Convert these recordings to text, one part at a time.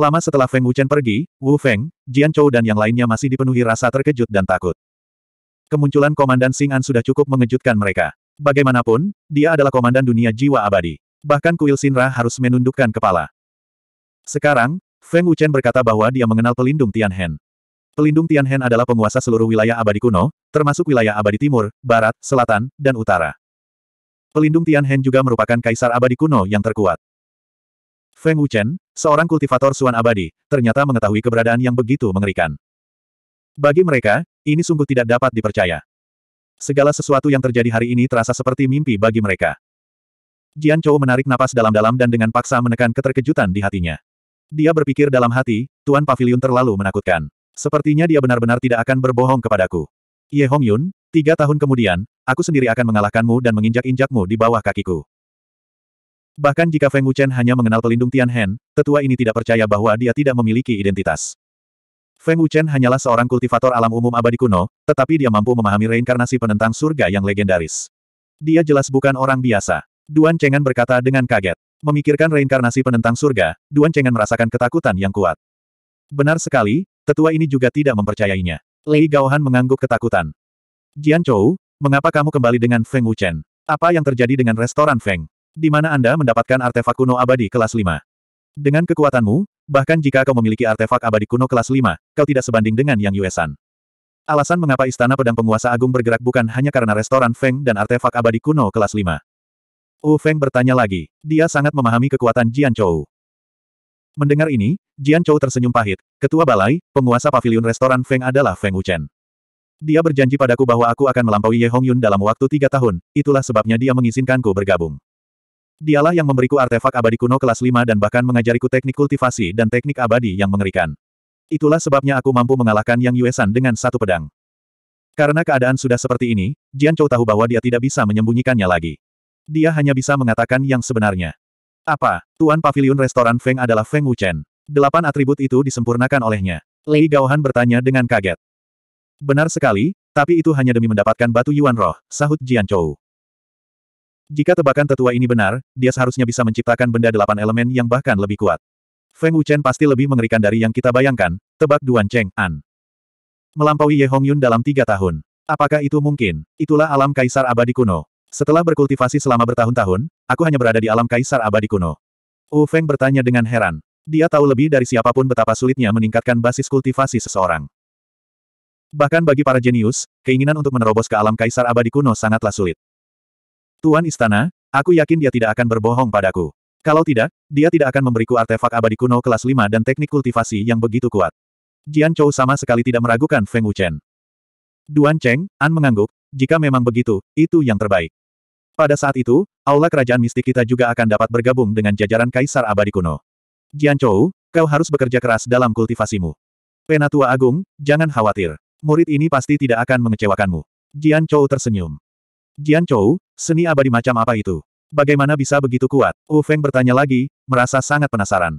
Lama setelah Feng Wuchen pergi, Wu Feng, Jian Chou dan yang lainnya masih dipenuhi rasa terkejut dan takut. Kemunculan Komandan Xing An sudah cukup mengejutkan mereka. Bagaimanapun, dia adalah Komandan Dunia Jiwa Abadi. Bahkan Kuil Sinra harus menundukkan kepala. Sekarang, Feng Wuchen berkata bahwa dia mengenal pelindung Tianhen. Pelindung Tianhen adalah penguasa seluruh wilayah abadi kuno, termasuk wilayah abadi timur, barat, selatan, dan utara. Pelindung Tianhen juga merupakan kaisar abadi kuno yang terkuat. Feng Wuchen, seorang kultivator Suan Abadi, ternyata mengetahui keberadaan yang begitu mengerikan. Bagi mereka, ini sungguh tidak dapat dipercaya. Segala sesuatu yang terjadi hari ini terasa seperti mimpi bagi mereka. Jian Chou menarik napas dalam-dalam dan dengan paksa menekan keterkejutan di hatinya. Dia berpikir dalam hati, Tuan Pavilion terlalu menakutkan. Sepertinya dia benar-benar tidak akan berbohong kepadaku. Ye Hong Yun, tiga tahun kemudian, aku sendiri akan mengalahkanmu dan menginjak-injakmu di bawah kakiku. Bahkan jika Feng Wuchen hanya mengenal pelindung Tian Hen, tetua ini tidak percaya bahwa dia tidak memiliki identitas. Feng Wuchen hanyalah seorang kultivator alam umum abadi kuno, tetapi dia mampu memahami reinkarnasi penentang surga yang legendaris. Dia jelas bukan orang biasa. Duan Chengan berkata dengan kaget. Memikirkan reinkarnasi penentang surga, Duan Chengan merasakan ketakutan yang kuat. Benar sekali, tetua ini juga tidak mempercayainya. Lei Gaohan mengangguk ketakutan. Jian Chou, mengapa kamu kembali dengan Feng Wuchen? Apa yang terjadi dengan restoran Feng? Di mana Anda mendapatkan artefak kuno abadi kelas 5. Dengan kekuatanmu, bahkan jika kau memiliki artefak abadi kuno kelas 5, kau tidak sebanding dengan Yang Yuesan. Alasan mengapa Istana Pedang Penguasa Agung bergerak bukan hanya karena restoran Feng dan artefak abadi kuno kelas 5. Wu Feng bertanya lagi. Dia sangat memahami kekuatan Jian Chou. Mendengar ini, Jian Chou tersenyum pahit. Ketua Balai, penguasa pavilion restoran Feng adalah Feng Wuchen. Dia berjanji padaku bahwa aku akan melampaui Ye Hongyun dalam waktu tiga tahun, itulah sebabnya dia mengizinkanku bergabung. Dialah yang memberiku artefak abadi kuno kelas 5 dan bahkan mengajariku teknik kultivasi dan teknik abadi yang mengerikan. Itulah sebabnya aku mampu mengalahkan Yang Yuesan dengan satu pedang. Karena keadaan sudah seperti ini, Jian Chou tahu bahwa dia tidak bisa menyembunyikannya lagi. Dia hanya bisa mengatakan yang sebenarnya. Apa, Tuan Pavilion Restoran Feng adalah Feng Wuchen. Delapan atribut itu disempurnakan olehnya. Lei Gaohan bertanya dengan kaget. Benar sekali, tapi itu hanya demi mendapatkan batu Yuan Roh, sahut Jian Chou. Jika tebakan tetua ini benar, dia seharusnya bisa menciptakan benda delapan elemen yang bahkan lebih kuat. Feng Wuchen pasti lebih mengerikan dari yang kita bayangkan, tebak Duan Cheng, An. Melampaui Ye Hongyun dalam tiga tahun. Apakah itu mungkin? Itulah alam kaisar abadi kuno. Setelah berkultivasi selama bertahun-tahun, aku hanya berada di alam kaisar abadi kuno. Wu Feng bertanya dengan heran. Dia tahu lebih dari siapapun betapa sulitnya meningkatkan basis kultivasi seseorang. Bahkan bagi para jenius, keinginan untuk menerobos ke alam kaisar abadi kuno sangatlah sulit. Tuan Istana, aku yakin dia tidak akan berbohong padaku. Kalau tidak, dia tidak akan memberiku artefak abadi kuno kelas 5 dan teknik kultivasi yang begitu kuat. Jian Chou sama sekali tidak meragukan Feng Wuchen. Duan Cheng, An mengangguk, jika memang begitu, itu yang terbaik. Pada saat itu, aula kerajaan mistik kita juga akan dapat bergabung dengan jajaran Kaisar Abadi Kuno. Jian Chou, kau harus bekerja keras dalam kultivasimu. Penatua Agung, jangan khawatir. Murid ini pasti tidak akan mengecewakanmu. Jian Chou tersenyum. Jian Chou, seni abadi macam apa itu? Bagaimana bisa begitu kuat? Wu Feng bertanya lagi, merasa sangat penasaran.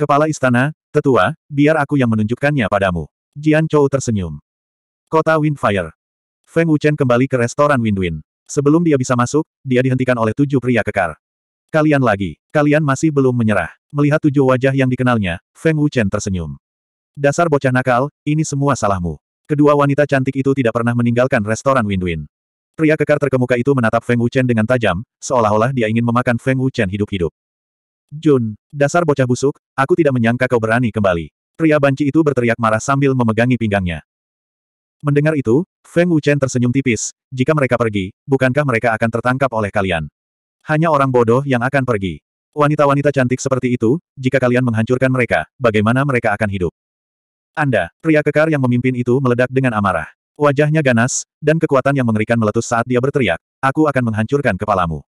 Kepala istana, tetua, biar aku yang menunjukkannya padamu. Jian Chou tersenyum. Kota Windfire. Feng Wuchen kembali ke restoran Windwin. Sebelum dia bisa masuk, dia dihentikan oleh tujuh pria kekar. Kalian lagi, kalian masih belum menyerah. Melihat tujuh wajah yang dikenalnya, Feng Wuchen tersenyum. Dasar bocah nakal, ini semua salahmu. Kedua wanita cantik itu tidak pernah meninggalkan restoran Windwin. Pria kekar terkemuka itu menatap Feng Wuchen dengan tajam, seolah-olah dia ingin memakan Feng Wuchen hidup-hidup. Jun, dasar bocah busuk, aku tidak menyangka kau berani kembali. Pria banci itu berteriak marah sambil memegangi pinggangnya. Mendengar itu, Feng Wuchen tersenyum tipis, jika mereka pergi, bukankah mereka akan tertangkap oleh kalian? Hanya orang bodoh yang akan pergi. Wanita-wanita cantik seperti itu, jika kalian menghancurkan mereka, bagaimana mereka akan hidup? Anda, pria kekar yang memimpin itu meledak dengan amarah. Wajahnya ganas, dan kekuatan yang mengerikan meletus saat dia berteriak, aku akan menghancurkan kepalamu.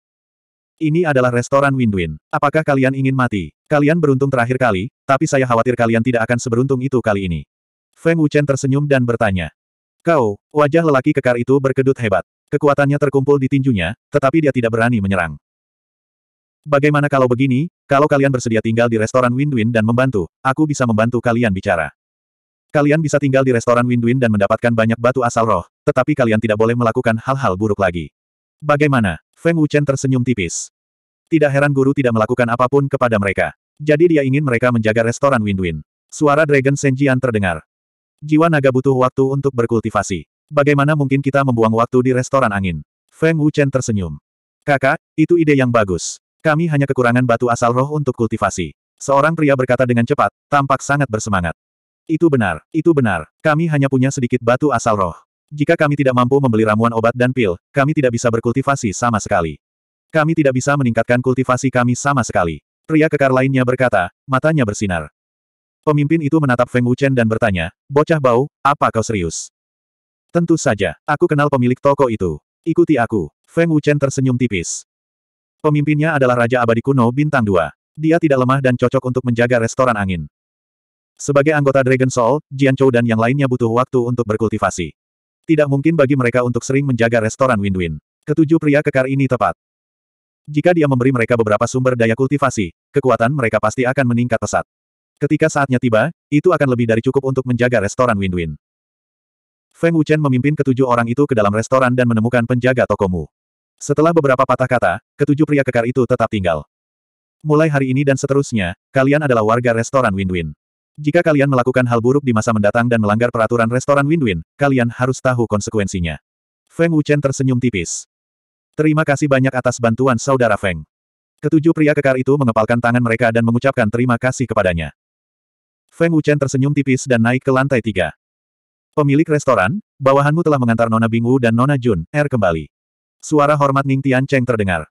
Ini adalah restoran Windwin. Apakah kalian ingin mati? Kalian beruntung terakhir kali, tapi saya khawatir kalian tidak akan seberuntung itu kali ini. Feng Wuchen tersenyum dan bertanya. Kau, wajah lelaki kekar itu berkedut hebat. Kekuatannya terkumpul di tinjunya, tetapi dia tidak berani menyerang. Bagaimana kalau begini, kalau kalian bersedia tinggal di restoran Windwin dan membantu, aku bisa membantu kalian bicara. Kalian bisa tinggal di restoran Windwin dan mendapatkan banyak batu asal roh, tetapi kalian tidak boleh melakukan hal-hal buruk lagi. Bagaimana? Feng Wuchen tersenyum tipis. Tidak heran guru tidak melakukan apapun kepada mereka. Jadi dia ingin mereka menjaga restoran Windwin. Suara Dragon Senjian terdengar. Jiwa naga butuh waktu untuk berkultivasi. Bagaimana mungkin kita membuang waktu di restoran angin? Feng Wuchen tersenyum. Kakak, itu ide yang bagus. Kami hanya kekurangan batu asal roh untuk kultivasi. Seorang pria berkata dengan cepat, tampak sangat bersemangat. Itu benar, itu benar. Kami hanya punya sedikit batu asal roh. Jika kami tidak mampu membeli ramuan obat dan pil, kami tidak bisa berkultivasi sama sekali. Kami tidak bisa meningkatkan kultivasi kami sama sekali. Pria kekar lainnya berkata, matanya bersinar. Pemimpin itu menatap Feng Wuchen dan bertanya, Bocah bau, apa kau serius? Tentu saja, aku kenal pemilik toko itu. Ikuti aku. Feng Wuchen tersenyum tipis. Pemimpinnya adalah Raja Abadi Kuno Bintang 2. Dia tidak lemah dan cocok untuk menjaga restoran angin. Sebagai anggota Dragon Soul, Jian Chou dan yang lainnya butuh waktu untuk berkultivasi. Tidak mungkin bagi mereka untuk sering menjaga restoran Win-Win. Ketujuh pria kekar ini tepat. Jika dia memberi mereka beberapa sumber daya kultivasi, kekuatan mereka pasti akan meningkat pesat. Ketika saatnya tiba, itu akan lebih dari cukup untuk menjaga restoran Win-Win. Feng Wuchen memimpin ketujuh orang itu ke dalam restoran dan menemukan penjaga tokomu. Setelah beberapa patah kata, ketujuh pria kekar itu tetap tinggal. Mulai hari ini dan seterusnya, kalian adalah warga restoran Win-Win. Jika kalian melakukan hal buruk di masa mendatang dan melanggar peraturan restoran Win-Win, kalian harus tahu konsekuensinya. Feng Wuchen tersenyum tipis. Terima kasih banyak atas bantuan saudara Feng. Ketujuh pria kekar itu mengepalkan tangan mereka dan mengucapkan terima kasih kepadanya. Feng Wuchen tersenyum tipis dan naik ke lantai tiga. Pemilik restoran, bawahanmu telah mengantar Nona Bingwu dan Nona Jun, R er kembali. Suara hormat Ning Tian Cheng terdengar.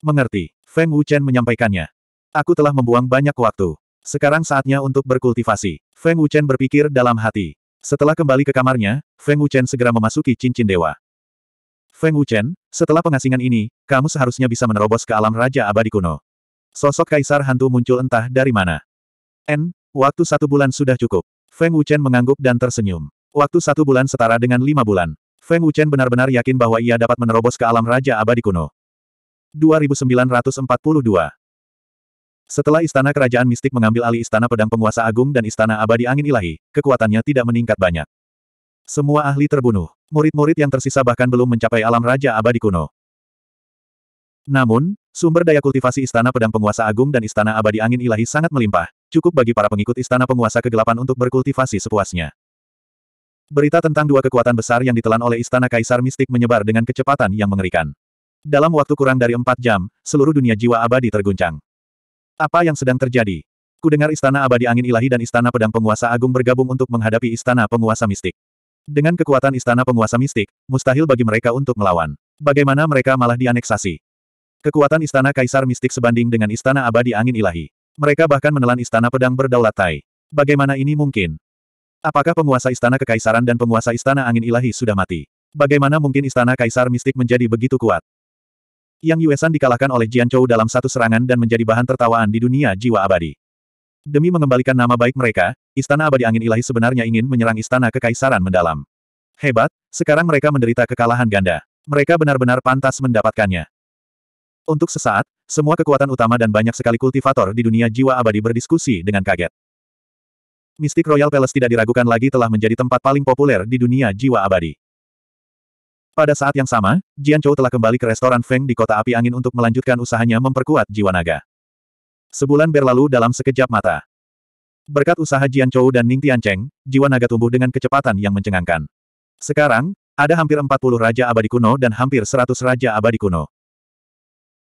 Mengerti, Feng Wuchen menyampaikannya. Aku telah membuang banyak waktu. Sekarang saatnya untuk berkultivasi. Feng Wuchen berpikir dalam hati. Setelah kembali ke kamarnya, Feng Wuchen segera memasuki cincin dewa. Feng Wuchen, setelah pengasingan ini, kamu seharusnya bisa menerobos ke alam Raja Abadi Kuno. Sosok Kaisar Hantu muncul entah dari mana. N, waktu satu bulan sudah cukup. Feng Wuchen mengangguk dan tersenyum. Waktu satu bulan setara dengan lima bulan. Feng Wuchen benar-benar yakin bahwa ia dapat menerobos ke alam Raja Abadi Kuno. 2942 setelah istana kerajaan mistik mengambil alih istana pedang penguasa agung dan istana abadi angin ilahi, kekuatannya tidak meningkat banyak. Semua ahli terbunuh. Murid-murid yang tersisa bahkan belum mencapai alam raja abadi kuno. Namun, sumber daya kultivasi istana pedang penguasa agung dan istana abadi angin ilahi sangat melimpah, cukup bagi para pengikut istana penguasa kegelapan untuk berkultivasi sepuasnya. Berita tentang dua kekuatan besar yang ditelan oleh istana kaisar mistik menyebar dengan kecepatan yang mengerikan. Dalam waktu kurang dari empat jam, seluruh dunia jiwa abadi terguncang. Apa yang sedang terjadi? Kudengar Istana Abadi Angin Ilahi dan Istana Pedang Penguasa Agung bergabung untuk menghadapi Istana Penguasa Mistik. Dengan kekuatan Istana Penguasa Mistik, mustahil bagi mereka untuk melawan. Bagaimana mereka malah dianeksasi? Kekuatan Istana Kaisar Mistik sebanding dengan Istana Abadi Angin Ilahi. Mereka bahkan menelan Istana Pedang Berdaulat Tai. Bagaimana ini mungkin? Apakah penguasa Istana Kekaisaran dan penguasa Istana Angin Ilahi sudah mati? Bagaimana mungkin Istana Kaisar Mistik menjadi begitu kuat? Yang Yuesan dikalahkan oleh Jian Chou dalam satu serangan dan menjadi bahan tertawaan di dunia jiwa abadi. Demi mengembalikan nama baik mereka, Istana Abadi Angin Ilahi sebenarnya ingin menyerang Istana Kekaisaran mendalam. Hebat, sekarang mereka menderita kekalahan ganda. Mereka benar-benar pantas mendapatkannya. Untuk sesaat, semua kekuatan utama dan banyak sekali kultivator di dunia jiwa abadi berdiskusi dengan kaget. Mystic Royal Palace tidak diragukan lagi telah menjadi tempat paling populer di dunia jiwa abadi. Pada saat yang sama, Jian Chou telah kembali ke restoran Feng di kota api angin untuk melanjutkan usahanya memperkuat jiwa naga. Sebulan berlalu dalam sekejap mata. Berkat usaha Jian Chou dan Ning Tiancheng, jiwa naga tumbuh dengan kecepatan yang mencengangkan. Sekarang, ada hampir 40 Raja Abadi Kuno dan hampir 100 Raja Abadi Kuno.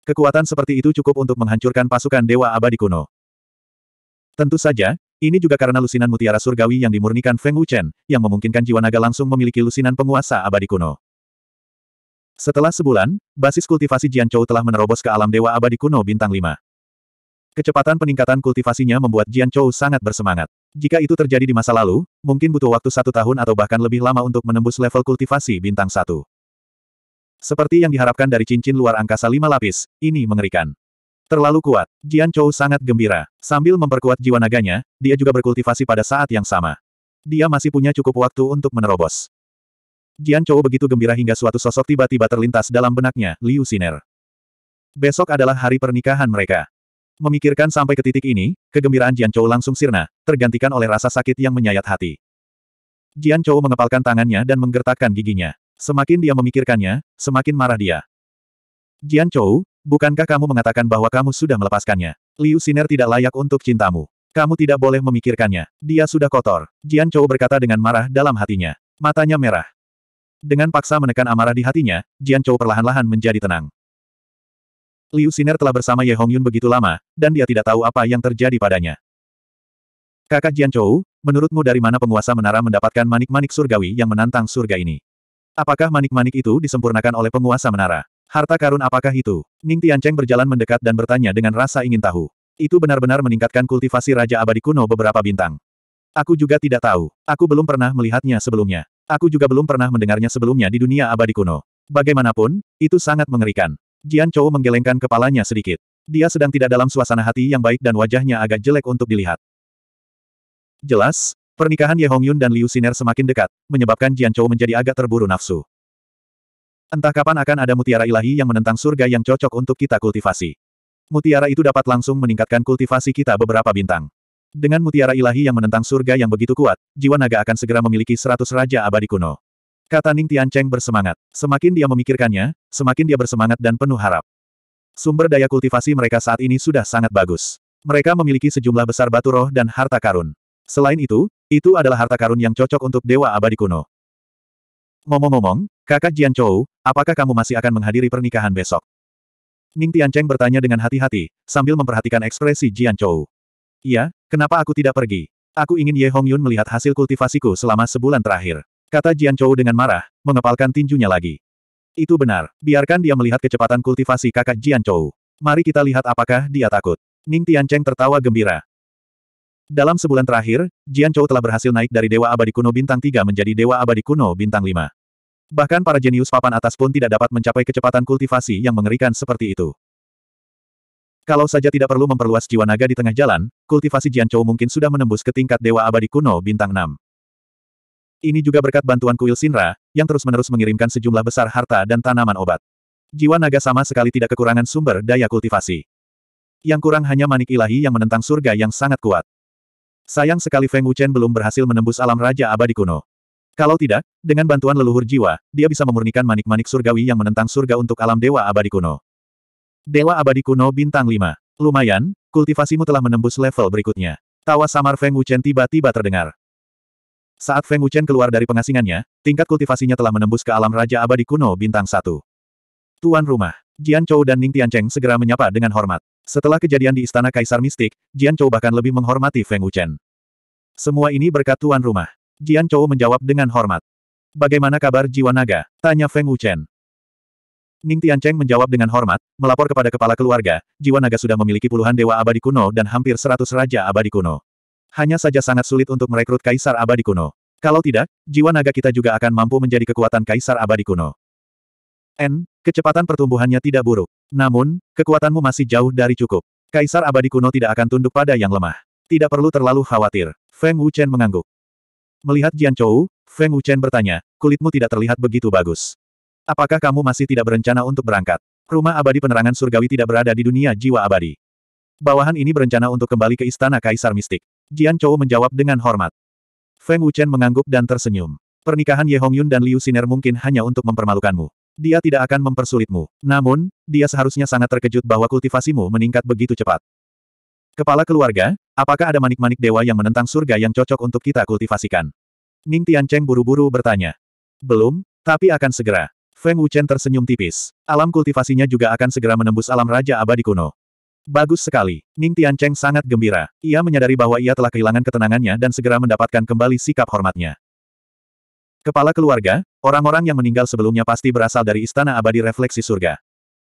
Kekuatan seperti itu cukup untuk menghancurkan pasukan Dewa Abadi Kuno. Tentu saja, ini juga karena lusinan mutiara surgawi yang dimurnikan Feng Wuchen, yang memungkinkan jiwa naga langsung memiliki lusinan penguasa abadi kuno. Setelah sebulan, basis kultivasi Chou telah menerobos ke alam dewa abadi kuno bintang 5. Kecepatan peningkatan kultivasinya membuat Chou sangat bersemangat. Jika itu terjadi di masa lalu, mungkin butuh waktu satu tahun atau bahkan lebih lama untuk menembus level kultivasi bintang 1. Seperti yang diharapkan dari cincin luar angkasa lima lapis, ini mengerikan. Terlalu kuat, Jian Chou sangat gembira. Sambil memperkuat jiwa naganya, dia juga berkultivasi pada saat yang sama. Dia masih punya cukup waktu untuk menerobos. Jian Chou begitu gembira hingga suatu sosok tiba-tiba terlintas dalam benaknya, Liu Siner. Besok adalah hari pernikahan mereka. Memikirkan sampai ke titik ini, kegembiraan Jian Chou langsung sirna, tergantikan oleh rasa sakit yang menyayat hati. Jian Chou mengepalkan tangannya dan menggertakkan giginya. Semakin dia memikirkannya, semakin marah dia. Jian Chou, bukankah kamu mengatakan bahwa kamu sudah melepaskannya? Liu Siner tidak layak untuk cintamu. Kamu tidak boleh memikirkannya. Dia sudah kotor. Jian Chou berkata dengan marah dalam hatinya. Matanya merah. Dengan paksa menekan amarah di hatinya, Jian Chou perlahan-lahan menjadi tenang. Liu Siner telah bersama Ye Hongyun begitu lama, dan dia tidak tahu apa yang terjadi padanya. Kakak Jian Chou, menurutmu dari mana penguasa menara mendapatkan manik-manik surgawi yang menantang surga ini? Apakah manik-manik itu disempurnakan oleh penguasa menara? Harta karun apakah itu? Ning Tiancheng berjalan mendekat dan bertanya dengan rasa ingin tahu. Itu benar-benar meningkatkan kultivasi Raja Abadi Kuno beberapa bintang. Aku juga tidak tahu. Aku belum pernah melihatnya sebelumnya. Aku juga belum pernah mendengarnya sebelumnya di dunia abadi kuno. Bagaimanapun, itu sangat mengerikan. Jian Chou menggelengkan kepalanya sedikit. Dia sedang tidak dalam suasana hati yang baik dan wajahnya agak jelek untuk dilihat. Jelas, pernikahan Ye Hongyun dan Liu Siner semakin dekat, menyebabkan Jian Chou menjadi agak terburu nafsu. Entah kapan akan ada mutiara ilahi yang menentang surga yang cocok untuk kita kultivasi. Mutiara itu dapat langsung meningkatkan kultivasi kita beberapa bintang. Dengan mutiara ilahi yang menentang surga yang begitu kuat, jiwa naga akan segera memiliki seratus raja abadi kuno. Kata Ning Tiancheng bersemangat. Semakin dia memikirkannya, semakin dia bersemangat dan penuh harap. Sumber daya kultivasi mereka saat ini sudah sangat bagus. Mereka memiliki sejumlah besar batu roh dan harta karun. Selain itu, itu adalah harta karun yang cocok untuk dewa abadi kuno. Ngomong-ngomong, kakak Jian Chou, apakah kamu masih akan menghadiri pernikahan besok? Ning Tiancheng bertanya dengan hati-hati, sambil memperhatikan ekspresi Jian Chou. Iya, kenapa aku tidak pergi? Aku ingin Ye Hongyun melihat hasil kultivasiku selama sebulan terakhir. Kata Jian Chou dengan marah, mengepalkan tinjunya lagi. Itu benar, biarkan dia melihat kecepatan kultivasi kakak Jian Chou. Mari kita lihat apakah dia takut. Ning Tiancheng tertawa gembira. Dalam sebulan terakhir, Jian Chou telah berhasil naik dari Dewa Abadi Kuno Bintang 3 menjadi Dewa Abadi Kuno Bintang 5. Bahkan para jenius papan atas pun tidak dapat mencapai kecepatan kultivasi yang mengerikan seperti itu. Kalau saja tidak perlu memperluas jiwa naga di tengah jalan, kultivasi Jianchou mungkin sudah menembus ke tingkat Dewa Abadi Kuno Bintang 6. Ini juga berkat bantuan kuil Sinra, yang terus-menerus mengirimkan sejumlah besar harta dan tanaman obat. Jiwa naga sama sekali tidak kekurangan sumber daya kultivasi. Yang kurang hanya manik ilahi yang menentang surga yang sangat kuat. Sayang sekali Feng Wuchen belum berhasil menembus alam Raja Abadi Kuno. Kalau tidak, dengan bantuan leluhur jiwa, dia bisa memurnikan manik-manik surgawi yang menentang surga untuk alam Dewa Abadi Kuno. Dewa abadi kuno bintang 5. Lumayan, kultivasimu telah menembus level berikutnya. Tawa samar Feng Wuchen tiba-tiba terdengar. Saat Feng Wuchen keluar dari pengasingannya, tingkat kultivasinya telah menembus ke alam Raja Abadi Kuno bintang 1. Tuan rumah, Jian Chou dan Ning Tiancheng segera menyapa dengan hormat. Setelah kejadian di Istana Kaisar Mistik, Jian Chou bahkan lebih menghormati Feng Wuchen. Semua ini berkat tuan rumah. Jian Chou menjawab dengan hormat. Bagaimana kabar jiwa naga? Tanya Feng Wuchen. Ning Tiancheng menjawab dengan hormat, melapor kepada kepala keluarga, jiwa naga sudah memiliki puluhan dewa abadi kuno dan hampir seratus raja abadi kuno. Hanya saja sangat sulit untuk merekrut kaisar abadi kuno. Kalau tidak, jiwa naga kita juga akan mampu menjadi kekuatan kaisar abadi kuno. N, kecepatan pertumbuhannya tidak buruk. Namun, kekuatanmu masih jauh dari cukup. Kaisar abadi kuno tidak akan tunduk pada yang lemah. Tidak perlu terlalu khawatir. Feng Wuchen mengangguk. Melihat Jian Chou, Feng Wuchen bertanya, kulitmu tidak terlihat begitu bagus. Apakah kamu masih tidak berencana untuk berangkat? Rumah abadi penerangan surgawi tidak berada di dunia jiwa abadi. Bawahan ini berencana untuk kembali ke istana kaisar mistik. Jian Chou menjawab dengan hormat. Feng Wuchen mengangguk dan tersenyum. Pernikahan Ye Hongyun dan Liu Siner mungkin hanya untuk mempermalukanmu. Dia tidak akan mempersulitmu. Namun, dia seharusnya sangat terkejut bahwa kultivasimu meningkat begitu cepat. Kepala keluarga, apakah ada manik-manik dewa yang menentang surga yang cocok untuk kita kultivasikan? Ning Tian Cheng buru-buru bertanya. Belum, tapi akan segera. Feng Wuchen tersenyum tipis. Alam kultivasinya juga akan segera menembus alam Raja Abadi Kuno. Bagus sekali. Ning Tian Cheng sangat gembira. Ia menyadari bahwa ia telah kehilangan ketenangannya dan segera mendapatkan kembali sikap hormatnya. Kepala keluarga, orang-orang yang meninggal sebelumnya pasti berasal dari istana abadi refleksi surga.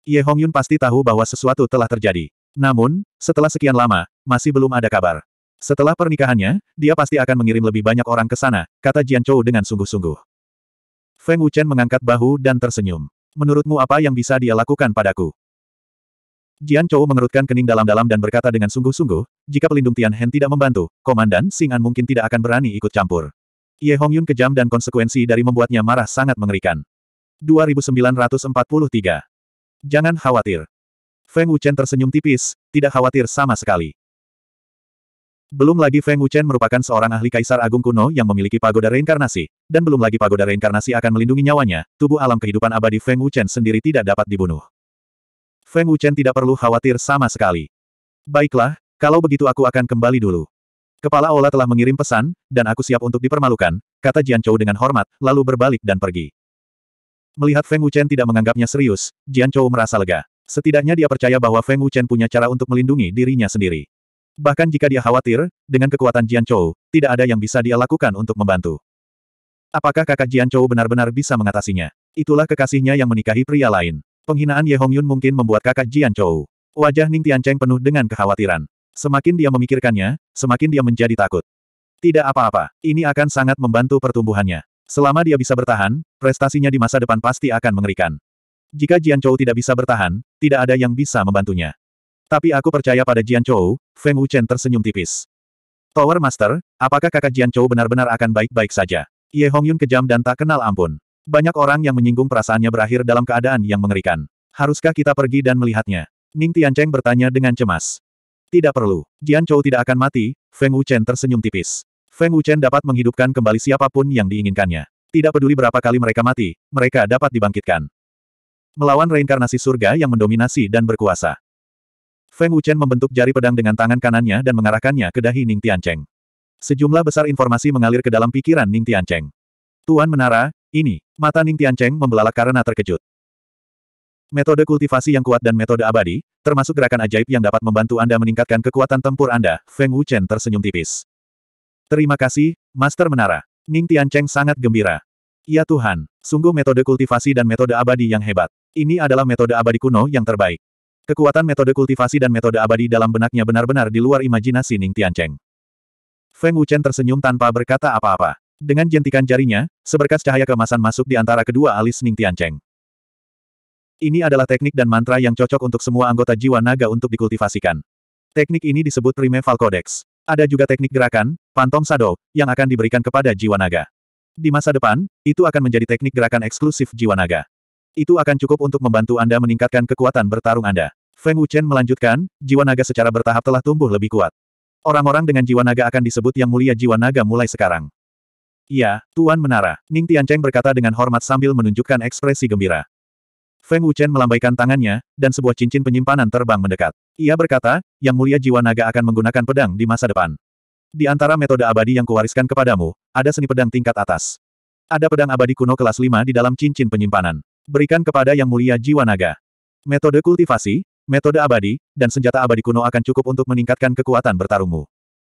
Ye Hongyun pasti tahu bahwa sesuatu telah terjadi. Namun, setelah sekian lama, masih belum ada kabar. Setelah pernikahannya, dia pasti akan mengirim lebih banyak orang ke sana, kata Jian Chou dengan sungguh-sungguh. Feng Wuchen mengangkat bahu dan tersenyum. Menurutmu apa yang bisa dia lakukan padaku? Jian Chou mengerutkan kening dalam-dalam dan berkata dengan sungguh-sungguh, jika pelindung Tian Hen tidak membantu, Komandan Singan mungkin tidak akan berani ikut campur. Ye Hong Yun kejam dan konsekuensi dari membuatnya marah sangat mengerikan. 2943 Jangan khawatir. Feng Wuchen tersenyum tipis, tidak khawatir sama sekali. Belum lagi Feng Wuchen merupakan seorang ahli kaisar agung kuno yang memiliki pagoda reinkarnasi, dan belum lagi pagoda reinkarnasi akan melindungi nyawanya, tubuh alam kehidupan abadi Feng Wuchen sendiri tidak dapat dibunuh. Feng Wuchen tidak perlu khawatir sama sekali. Baiklah, kalau begitu aku akan kembali dulu. Kepala Ola telah mengirim pesan, dan aku siap untuk dipermalukan, kata Jian Chou dengan hormat, lalu berbalik dan pergi. Melihat Feng Wuchen tidak menganggapnya serius, Jian Chou merasa lega. Setidaknya dia percaya bahwa Feng Wuchen punya cara untuk melindungi dirinya sendiri. Bahkan jika dia khawatir, dengan kekuatan Jian Chou, tidak ada yang bisa dia lakukan untuk membantu. Apakah kakak Jian Chou benar-benar bisa mengatasinya? Itulah kekasihnya yang menikahi pria lain. Penghinaan Ye Hong Yun mungkin membuat kakak Jian Chou. Wajah Ning Tiancheng penuh dengan kekhawatiran. Semakin dia memikirkannya, semakin dia menjadi takut. Tidak apa-apa, ini akan sangat membantu pertumbuhannya. Selama dia bisa bertahan, prestasinya di masa depan pasti akan mengerikan. Jika Jian Chou tidak bisa bertahan, tidak ada yang bisa membantunya. Tapi aku percaya pada Jian Chou, Feng Wuchen tersenyum tipis. Tower Master, apakah kakak Jian Chou benar-benar akan baik-baik saja? Ye Hongyun kejam dan tak kenal ampun. Banyak orang yang menyinggung perasaannya berakhir dalam keadaan yang mengerikan. Haruskah kita pergi dan melihatnya? Ning Tiancheng bertanya dengan cemas. Tidak perlu. Jian Chou tidak akan mati, Feng Wuchen tersenyum tipis. Feng Wuchen dapat menghidupkan kembali siapapun yang diinginkannya. Tidak peduli berapa kali mereka mati, mereka dapat dibangkitkan. Melawan reinkarnasi surga yang mendominasi dan berkuasa. Feng Wuchen membentuk jari pedang dengan tangan kanannya dan mengarahkannya ke dahi Ning Tiancheng. Sejumlah besar informasi mengalir ke dalam pikiran Ning Tiancheng. Tuan Menara, ini, mata Ning Tiancheng membelalak karena terkejut. Metode kultivasi yang kuat dan metode abadi, termasuk gerakan ajaib yang dapat membantu Anda meningkatkan kekuatan tempur Anda, Feng Wuchen tersenyum tipis. Terima kasih, Master Menara. Ning Tiancheng sangat gembira. Ya Tuhan, sungguh metode kultivasi dan metode abadi yang hebat. Ini adalah metode abadi kuno yang terbaik. Kekuatan metode kultivasi dan metode abadi dalam benaknya benar-benar di luar imajinasi Ning Tiancheng. Feng Wuchen tersenyum tanpa berkata apa-apa. Dengan jentikan jarinya, seberkas cahaya kemasan masuk di antara kedua alis Ning Tiancheng. Ini adalah teknik dan mantra yang cocok untuk semua anggota jiwa naga untuk dikultivasikan. Teknik ini disebut Prime Falcodex. Ada juga teknik gerakan, Phantom Sado, yang akan diberikan kepada jiwa naga. Di masa depan, itu akan menjadi teknik gerakan eksklusif jiwa naga. Itu akan cukup untuk membantu Anda meningkatkan kekuatan bertarung Anda. Feng Wuchen melanjutkan, jiwa naga secara bertahap telah tumbuh lebih kuat. Orang-orang dengan jiwa naga akan disebut yang mulia jiwa naga mulai sekarang. Ya, Tuan Menara, Ning Tiancheng berkata dengan hormat sambil menunjukkan ekspresi gembira. Feng Wuchen melambaikan tangannya, dan sebuah cincin penyimpanan terbang mendekat. Ia berkata, Yang Mulia Jiwa Naga akan menggunakan pedang di masa depan. Di antara metode abadi yang kuwariskan kepadamu, ada seni pedang tingkat atas. Ada pedang abadi kuno kelas 5 di dalam cincin penyimpanan. Berikan kepada Yang Mulia Jiwa Naga. Metode kultivasi, metode abadi, dan senjata abadi kuno akan cukup untuk meningkatkan kekuatan bertarungmu.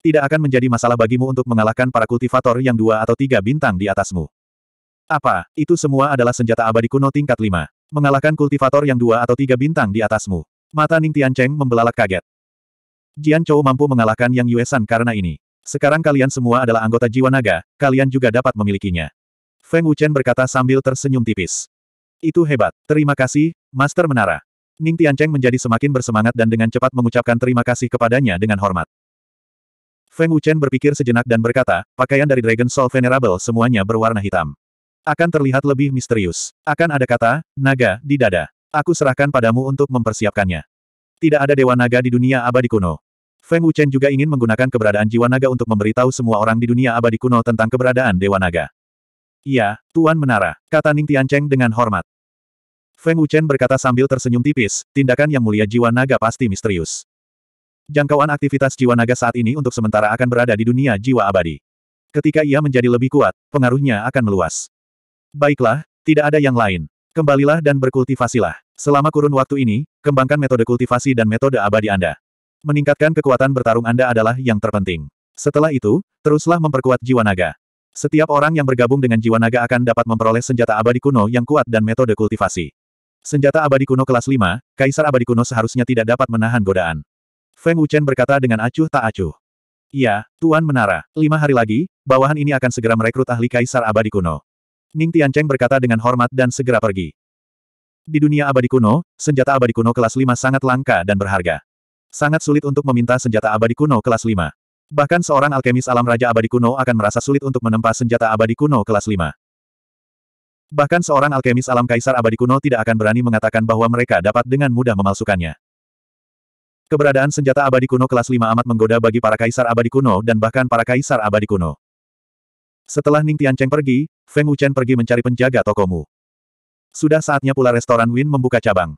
Tidak akan menjadi masalah bagimu untuk mengalahkan para kultivator yang dua atau tiga bintang di atasmu. Apa, itu semua adalah senjata abadi kuno tingkat lima, Mengalahkan kultivator yang dua atau tiga bintang di atasmu. Mata Ning Tian Cheng membelalak kaget. Jian Chou mampu mengalahkan Yang Yuesan karena ini. Sekarang kalian semua adalah anggota jiwa naga, kalian juga dapat memilikinya. Feng Wuchen berkata sambil tersenyum tipis. Itu hebat, terima kasih, Master Menara. Ning Tiancheng menjadi semakin bersemangat dan dengan cepat mengucapkan terima kasih kepadanya dengan hormat. Feng Wuchen berpikir sejenak dan berkata, pakaian dari Dragon Soul Venerable semuanya berwarna hitam. Akan terlihat lebih misterius. Akan ada kata, naga, di dada. Aku serahkan padamu untuk mempersiapkannya. Tidak ada dewa naga di dunia abadi kuno. Feng Wuchen juga ingin menggunakan keberadaan jiwa naga untuk memberitahu semua orang di dunia abadi kuno tentang keberadaan dewa naga. Iya, Tuan Menara, kata Ning Tiancheng dengan hormat. Feng Wuchen berkata sambil tersenyum tipis, tindakan yang mulia jiwa naga pasti misterius. Jangkauan aktivitas jiwa naga saat ini untuk sementara akan berada di dunia jiwa abadi. Ketika ia menjadi lebih kuat, pengaruhnya akan meluas. Baiklah, tidak ada yang lain. Kembalilah dan berkultivasilah. Selama kurun waktu ini, kembangkan metode kultivasi dan metode abadi Anda. Meningkatkan kekuatan bertarung Anda adalah yang terpenting. Setelah itu, teruslah memperkuat jiwa naga. Setiap orang yang bergabung dengan jiwa naga akan dapat memperoleh senjata abadi kuno yang kuat dan metode kultivasi. Senjata abadi kuno kelas 5, Kaisar abadi kuno seharusnya tidak dapat menahan godaan. Feng Wuchen berkata dengan acuh tak acuh. Ya, Tuan Menara. Lima hari lagi, bawahan ini akan segera merekrut ahli Kaisar abadi kuno. Ning Tiancheng berkata dengan hormat dan segera pergi. Di dunia abadi kuno, senjata abadi kuno kelas 5 sangat langka dan berharga. Sangat sulit untuk meminta senjata abadi kuno kelas 5. Bahkan seorang alkemis alam raja abadi kuno akan merasa sulit untuk menempa senjata abadi kuno kelas 5. Bahkan seorang alkemis alam kaisar abadi kuno tidak akan berani mengatakan bahwa mereka dapat dengan mudah memalsukannya. Keberadaan senjata abadi kuno kelas 5 amat menggoda bagi para kaisar abadi kuno dan bahkan para kaisar abadi kuno. Setelah Ning Tian Cheng pergi, Feng Wuchen pergi mencari penjaga tokomu. Sudah saatnya pula restoran Win membuka cabang.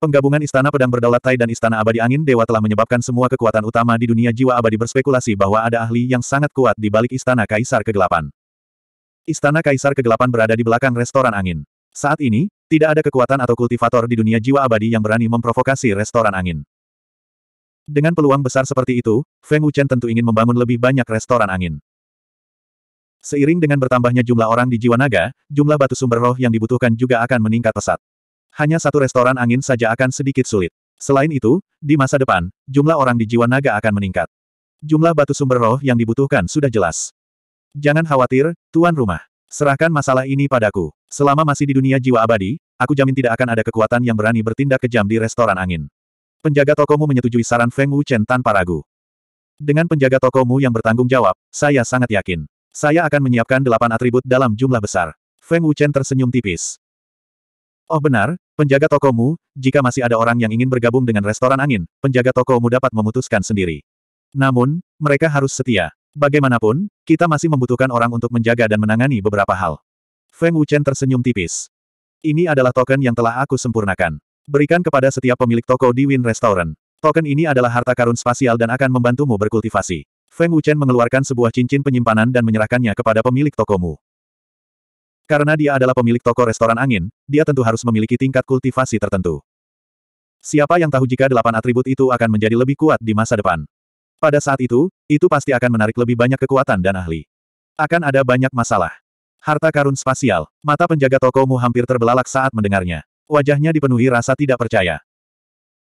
Penggabungan Istana Pedang Berdaulat Tai dan Istana Abadi Angin Dewa telah menyebabkan semua kekuatan utama di dunia jiwa abadi berspekulasi bahwa ada ahli yang sangat kuat di balik Istana Kaisar Kegelapan. Istana Kaisar Kegelapan berada di belakang restoran angin. Saat ini, tidak ada kekuatan atau kultivator di dunia jiwa abadi yang berani memprovokasi restoran angin. Dengan peluang besar seperti itu, Feng Wuchen tentu ingin membangun lebih banyak restoran angin. Seiring dengan bertambahnya jumlah orang di jiwa naga, jumlah batu sumber roh yang dibutuhkan juga akan meningkat pesat. Hanya satu restoran angin saja akan sedikit sulit. Selain itu, di masa depan, jumlah orang di jiwa naga akan meningkat. Jumlah batu sumber roh yang dibutuhkan sudah jelas. Jangan khawatir, tuan rumah. Serahkan masalah ini padaku. Selama masih di dunia jiwa abadi, aku jamin tidak akan ada kekuatan yang berani bertindak kejam di restoran angin. Penjaga tokomu menyetujui saran Feng Wuchen tanpa ragu. Dengan penjaga tokomu yang bertanggung jawab, saya sangat yakin. Saya akan menyiapkan delapan atribut dalam jumlah besar. Feng Wuchen tersenyum tipis. Oh benar, penjaga tokomu, jika masih ada orang yang ingin bergabung dengan restoran angin, penjaga tokomu dapat memutuskan sendiri. Namun, mereka harus setia. Bagaimanapun, kita masih membutuhkan orang untuk menjaga dan menangani beberapa hal. Feng Wuchen tersenyum tipis. Ini adalah token yang telah aku sempurnakan. Berikan kepada setiap pemilik toko di Win Restaurant. Token ini adalah harta karun spasial dan akan membantumu berkultivasi. Feng Wuchen mengeluarkan sebuah cincin penyimpanan dan menyerahkannya kepada pemilik tokomu. Karena dia adalah pemilik toko restoran angin, dia tentu harus memiliki tingkat kultivasi tertentu. Siapa yang tahu jika delapan atribut itu akan menjadi lebih kuat di masa depan? Pada saat itu, itu pasti akan menarik lebih banyak kekuatan dan ahli. Akan ada banyak masalah. Harta karun spasial, mata penjaga tokomu hampir terbelalak saat mendengarnya. Wajahnya dipenuhi rasa tidak percaya.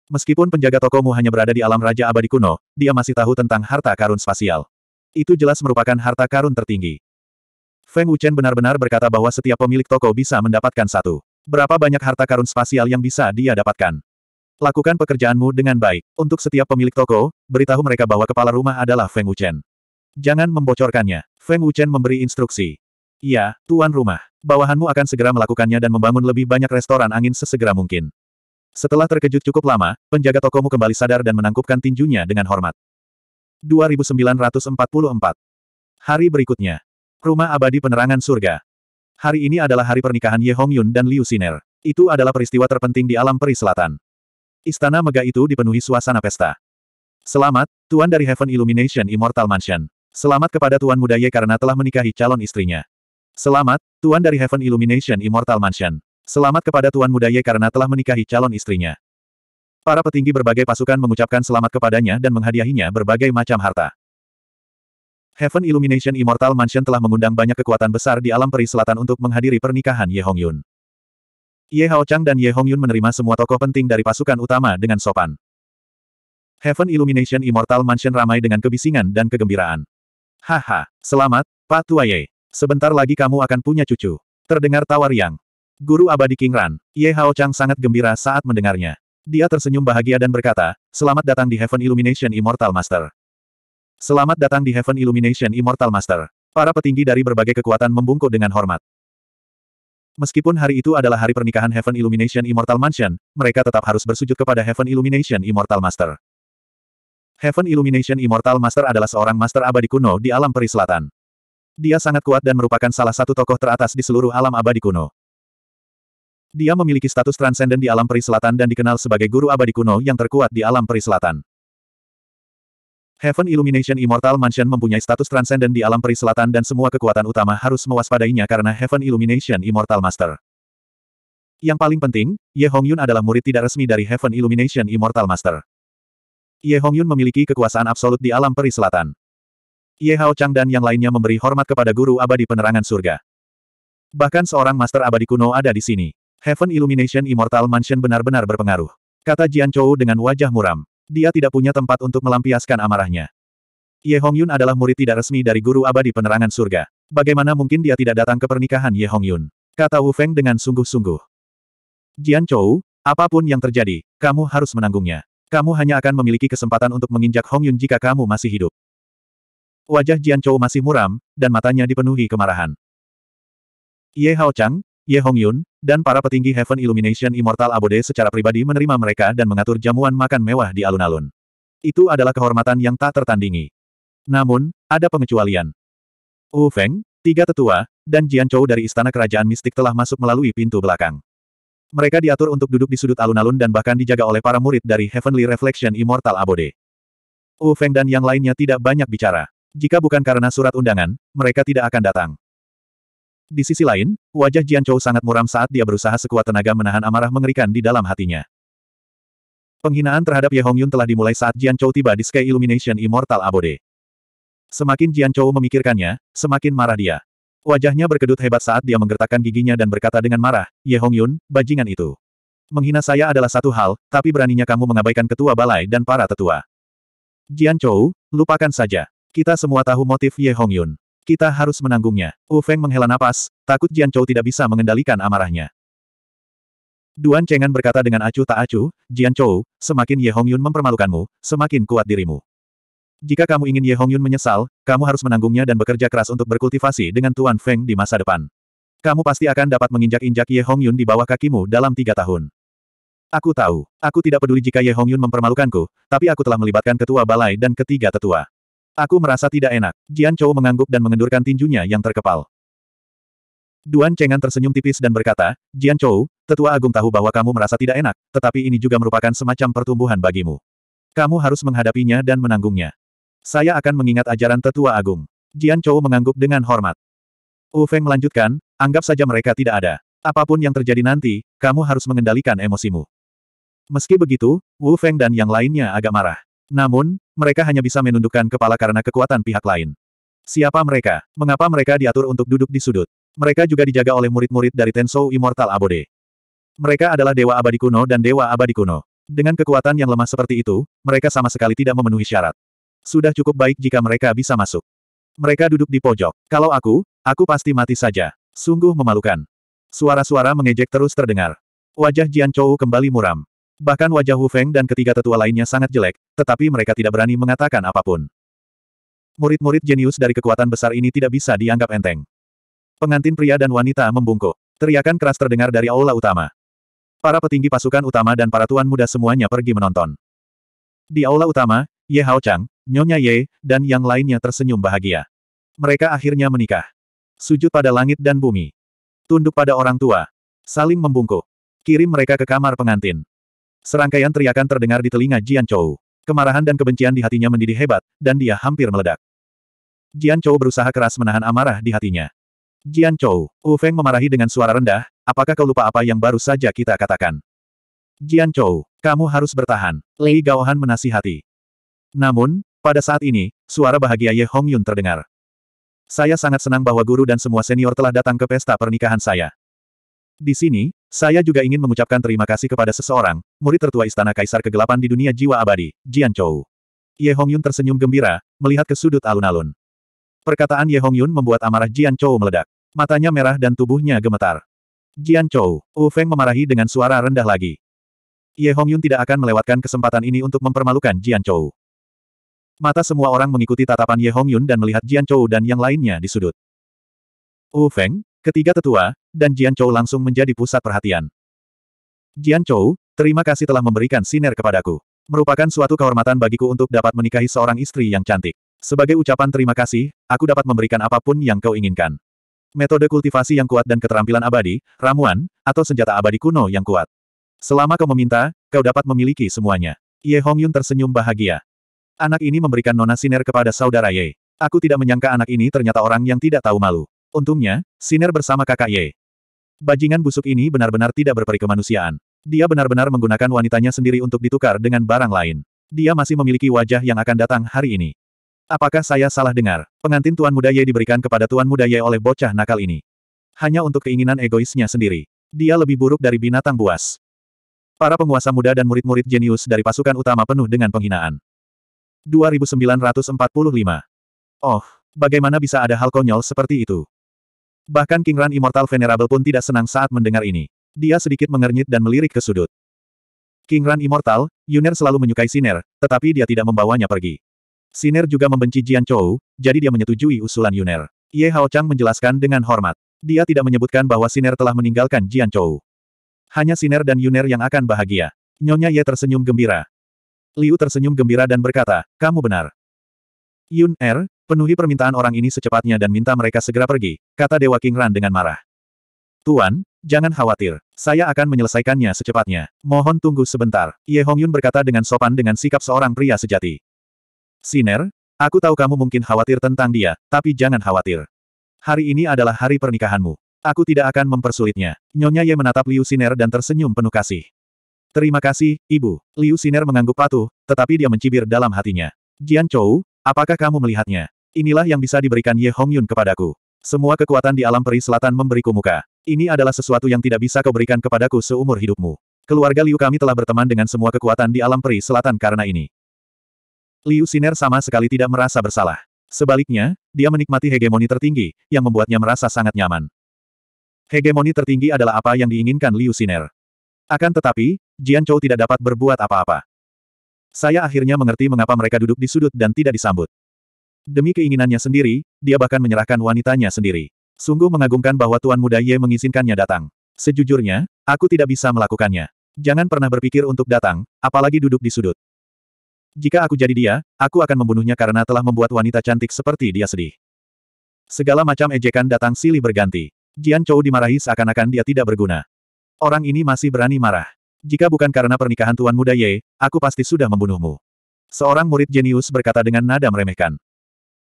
Meskipun penjaga tokomu hanya berada di alam Raja Abadi Kuno, dia masih tahu tentang harta karun spasial. Itu jelas merupakan harta karun tertinggi. Feng Wuchen benar-benar berkata bahwa setiap pemilik toko bisa mendapatkan satu. Berapa banyak harta karun spasial yang bisa dia dapatkan? Lakukan pekerjaanmu dengan baik. Untuk setiap pemilik toko, beritahu mereka bahwa kepala rumah adalah Feng Wuchen. Jangan membocorkannya. Feng Wuchen memberi instruksi. Ya, tuan rumah. Bawahanmu akan segera melakukannya dan membangun lebih banyak restoran angin sesegera mungkin. Setelah terkejut cukup lama, penjaga tokomu kembali sadar dan menangkupkan tinjunya dengan hormat. 2944 Hari berikutnya. Rumah abadi penerangan surga. Hari ini adalah hari pernikahan Ye Hongyun dan Liu Siner. Itu adalah peristiwa terpenting di alam peri selatan. Istana megah itu dipenuhi suasana pesta. Selamat, Tuan dari Heaven Illumination Immortal Mansion. Selamat kepada Tuan Muda Ye karena telah menikahi calon istrinya. Selamat, Tuan dari Heaven Illumination Immortal Mansion. Selamat kepada Tuan Muda Ye karena telah menikahi calon istrinya. Para petinggi berbagai pasukan mengucapkan selamat kepadanya dan menghadiahinya berbagai macam harta. Heaven Illumination Immortal Mansion telah mengundang banyak kekuatan besar di alam peri selatan untuk menghadiri pernikahan Ye Hong Yun. Ye Chang dan Ye Yun menerima semua tokoh penting dari pasukan utama dengan sopan. Heaven Illumination Immortal Mansion ramai dengan kebisingan dan kegembiraan. Haha, selamat, Pak Tua Ye. Sebentar lagi kamu akan punya cucu. Terdengar tawa riang. Guru abadi King Ran, Ye Chang sangat gembira saat mendengarnya. Dia tersenyum bahagia dan berkata, Selamat datang di Heaven Illumination Immortal Master. Selamat datang di Heaven Illumination Immortal Master. Para petinggi dari berbagai kekuatan membungkuk dengan hormat. Meskipun hari itu adalah hari pernikahan Heaven Illumination Immortal Mansion, mereka tetap harus bersujud kepada Heaven Illumination Immortal Master. Heaven Illumination Immortal Master adalah seorang master abadi kuno di alam peri selatan. Dia sangat kuat dan merupakan salah satu tokoh teratas di seluruh alam abadi kuno. Dia memiliki status transenden di alam peri selatan dan dikenal sebagai guru abadi kuno yang terkuat di alam peri selatan. Heaven Illumination Immortal Mansion mempunyai status transenden di alam peri selatan dan semua kekuatan utama harus mewaspadainya karena Heaven Illumination Immortal Master. Yang paling penting, Ye Hongyun adalah murid tidak resmi dari Heaven Illumination Immortal Master. Ye Hongyun memiliki kekuasaan absolut di alam peri selatan. Ye Hao Chang dan yang lainnya memberi hormat kepada guru abadi penerangan surga. Bahkan seorang master abadi kuno ada di sini. Heaven Illumination Immortal Mansion benar-benar berpengaruh. Kata Jian Chou dengan wajah muram. Dia tidak punya tempat untuk melampiaskan amarahnya. Ye Hongyun adalah murid tidak resmi dari guru abadi penerangan surga. Bagaimana mungkin dia tidak datang ke pernikahan Ye Hongyun? Kata Wu Feng dengan sungguh-sungguh. Jian Chou, apapun yang terjadi, kamu harus menanggungnya. Kamu hanya akan memiliki kesempatan untuk menginjak Hongyun jika kamu masih hidup. Wajah Jian Chou masih muram, dan matanya dipenuhi kemarahan. Ye Hao Chang, Ye Hongyun, dan para petinggi Heaven Illumination Immortal Abode secara pribadi menerima mereka dan mengatur jamuan makan mewah di alun-alun. Itu adalah kehormatan yang tak tertandingi. Namun, ada pengecualian. Wu Feng, tiga tetua, dan Jian Chou dari Istana Kerajaan Mistik telah masuk melalui pintu belakang. Mereka diatur untuk duduk di sudut alun-alun dan bahkan dijaga oleh para murid dari Heavenly Reflection Immortal Abode. Wu Feng dan yang lainnya tidak banyak bicara. Jika bukan karena surat undangan, mereka tidak akan datang. Di sisi lain, wajah Jian Chou sangat muram saat dia berusaha sekuat tenaga menahan amarah mengerikan di dalam hatinya. Penghinaan terhadap Ye Hongyun telah dimulai saat Jian Chou tiba di Sky Illumination Immortal Abode. Semakin Jian Chou memikirkannya, semakin marah dia. Wajahnya berkedut hebat saat dia menggertakkan giginya dan berkata dengan marah, Ye Hongyun, bajingan itu. Menghina saya adalah satu hal, tapi beraninya kamu mengabaikan ketua balai dan para tetua. Jian Chou, lupakan saja. Kita semua tahu motif Ye Hongyun. Kita harus menanggungnya. Wu Feng menghela napas, takut Jian Chou tidak bisa mengendalikan amarahnya. Duan Chengan berkata dengan acuh tak acuh, Jian Chou, semakin Ye Hongyun mempermalukanmu, semakin kuat dirimu. Jika kamu ingin Ye Hongyun menyesal, kamu harus menanggungnya dan bekerja keras untuk berkultivasi dengan Tuan Feng di masa depan. Kamu pasti akan dapat menginjak-injak Ye Hongyun di bawah kakimu dalam tiga tahun. Aku tahu, aku tidak peduli jika Ye Hongyun mempermalukanku, tapi aku telah melibatkan ketua balai dan ketiga tetua. Aku merasa tidak enak. Jian Chou mengangguk dan mengendurkan tinjunya yang terkepal. Duan Chengan tersenyum tipis dan berkata, Jian Chou, tetua agung tahu bahwa kamu merasa tidak enak, tetapi ini juga merupakan semacam pertumbuhan bagimu. Kamu harus menghadapinya dan menanggungnya. Saya akan mengingat ajaran tetua agung. Jian Chou mengangguk dengan hormat. Wu Feng melanjutkan, anggap saja mereka tidak ada. Apapun yang terjadi nanti, kamu harus mengendalikan emosimu. Meski begitu, Wu Feng dan yang lainnya agak marah. Namun, mereka hanya bisa menundukkan kepala karena kekuatan pihak lain. Siapa mereka? Mengapa mereka diatur untuk duduk di sudut? Mereka juga dijaga oleh murid-murid dari Tensou Immortal Abode. Mereka adalah dewa abadi kuno dan dewa abadi kuno. Dengan kekuatan yang lemah seperti itu, mereka sama sekali tidak memenuhi syarat. Sudah cukup baik jika mereka bisa masuk. Mereka duduk di pojok. Kalau aku, aku pasti mati saja. Sungguh memalukan. Suara-suara mengejek terus terdengar. Wajah Jian Chou kembali muram. Bahkan wajah Hu Feng dan ketiga tetua lainnya sangat jelek, tetapi mereka tidak berani mengatakan apapun. Murid-murid jenius dari kekuatan besar ini tidak bisa dianggap enteng. Pengantin pria dan wanita membungkuk. Teriakan keras terdengar dari aula utama. Para petinggi pasukan utama dan para tuan muda semuanya pergi menonton. Di aula utama, Ye Hao Chang, Nyonya Ye, dan yang lainnya tersenyum bahagia. Mereka akhirnya menikah. Sujud pada langit dan bumi. Tunduk pada orang tua. Saling membungkuk. Kirim mereka ke kamar pengantin. Serangkaian teriakan terdengar di telinga Jian Chou. Kemarahan dan kebencian di hatinya mendidih hebat, dan dia hampir meledak. Jian Chou berusaha keras menahan amarah di hatinya. Jian Chou, Wu Feng memarahi dengan suara rendah, apakah kau lupa apa yang baru saja kita katakan? Jian Chou, kamu harus bertahan. Lei Gaohan menasihati. Namun, pada saat ini, suara bahagia Ye Hongyun terdengar. Saya sangat senang bahwa guru dan semua senior telah datang ke pesta pernikahan saya. Di sini, saya juga ingin mengucapkan terima kasih kepada seseorang, murid tertua Istana Kaisar Kegelapan di dunia jiwa abadi, Jian Chou. Ye Hongyun tersenyum gembira, melihat ke sudut alun-alun. Perkataan Ye Hongyun membuat amarah Jian Chou meledak. Matanya merah dan tubuhnya gemetar. Jian Chou, Wu Feng memarahi dengan suara rendah lagi. Ye Hongyun tidak akan melewatkan kesempatan ini untuk mempermalukan Jian Chou. Mata semua orang mengikuti tatapan Ye Hongyun dan melihat Jian Chou dan yang lainnya di sudut. Wu Feng, Ketiga tetua, dan Jian Chou langsung menjadi pusat perhatian. Jian Chou, terima kasih telah memberikan siner kepadaku. Merupakan suatu kehormatan bagiku untuk dapat menikahi seorang istri yang cantik. Sebagai ucapan terima kasih, aku dapat memberikan apapun yang kau inginkan. Metode kultivasi yang kuat dan keterampilan abadi, ramuan, atau senjata abadi kuno yang kuat. Selama kau meminta, kau dapat memiliki semuanya. Ye Hongyun tersenyum bahagia. Anak ini memberikan nona siner kepada saudara Ye. Aku tidak menyangka anak ini ternyata orang yang tidak tahu malu. Untungnya, Siner bersama kakak Ye. Bajingan busuk ini benar-benar tidak berperi kemanusiaan. Dia benar-benar menggunakan wanitanya sendiri untuk ditukar dengan barang lain. Dia masih memiliki wajah yang akan datang hari ini. Apakah saya salah dengar? Pengantin Tuan Muda Ye diberikan kepada Tuan Muda Ye oleh bocah nakal ini. Hanya untuk keinginan egoisnya sendiri. Dia lebih buruk dari binatang buas. Para penguasa muda dan murid-murid jenius dari pasukan utama penuh dengan penghinaan. 2945. Oh, bagaimana bisa ada hal konyol seperti itu? Bahkan King Ran Immortal Venerable pun tidak senang saat mendengar ini. Dia sedikit mengernyit dan melirik ke sudut. King Ran Immortal, Yuner selalu menyukai Siner, tetapi dia tidak membawanya pergi. Siner juga membenci Jian Chou, jadi dia menyetujui usulan Yuner. Ye Hao Chang menjelaskan dengan hormat. Dia tidak menyebutkan bahwa Siner telah meninggalkan Jian Chou. Hanya Siner dan Yuner yang akan bahagia. Nyonya Ye tersenyum gembira. Liu tersenyum gembira dan berkata, kamu benar. Yun Er, Penuhi permintaan orang ini secepatnya dan minta mereka segera pergi, kata Dewa King Ran dengan marah. Tuan, jangan khawatir, saya akan menyelesaikannya secepatnya. Mohon tunggu sebentar, Ye Hongyun berkata dengan sopan dengan sikap seorang pria sejati. Siner, aku tahu kamu mungkin khawatir tentang dia, tapi jangan khawatir. Hari ini adalah hari pernikahanmu. Aku tidak akan mempersulitnya. Nyonya Ye menatap Liu Siner dan tersenyum penuh kasih. Terima kasih, Ibu. Liu Siner mengangguk patuh, tetapi dia mencibir dalam hatinya. Jian Chou, Apakah kamu melihatnya? Inilah yang bisa diberikan Ye Hongyun kepadaku. Semua kekuatan di alam peri selatan memberiku muka. Ini adalah sesuatu yang tidak bisa kau berikan kepadaku seumur hidupmu. Keluarga Liu kami telah berteman dengan semua kekuatan di alam peri selatan karena ini. Liu Siner sama sekali tidak merasa bersalah. Sebaliknya, dia menikmati hegemoni tertinggi, yang membuatnya merasa sangat nyaman. Hegemoni tertinggi adalah apa yang diinginkan Liu Siner. Akan tetapi, Jian Chou tidak dapat berbuat apa-apa. Saya akhirnya mengerti mengapa mereka duduk di sudut dan tidak disambut. Demi keinginannya sendiri, dia bahkan menyerahkan wanitanya sendiri. Sungguh mengagumkan bahwa Tuan Muda Ye mengizinkannya datang. Sejujurnya, aku tidak bisa melakukannya. Jangan pernah berpikir untuk datang, apalagi duduk di sudut. Jika aku jadi dia, aku akan membunuhnya karena telah membuat wanita cantik seperti dia sedih. Segala macam ejekan datang silih berganti. Jian Chou dimarahi seakan-akan dia tidak berguna. Orang ini masih berani marah. Jika bukan karena pernikahan Tuan Muda Ye, aku pasti sudah membunuhmu. Seorang murid jenius berkata dengan nada meremehkan.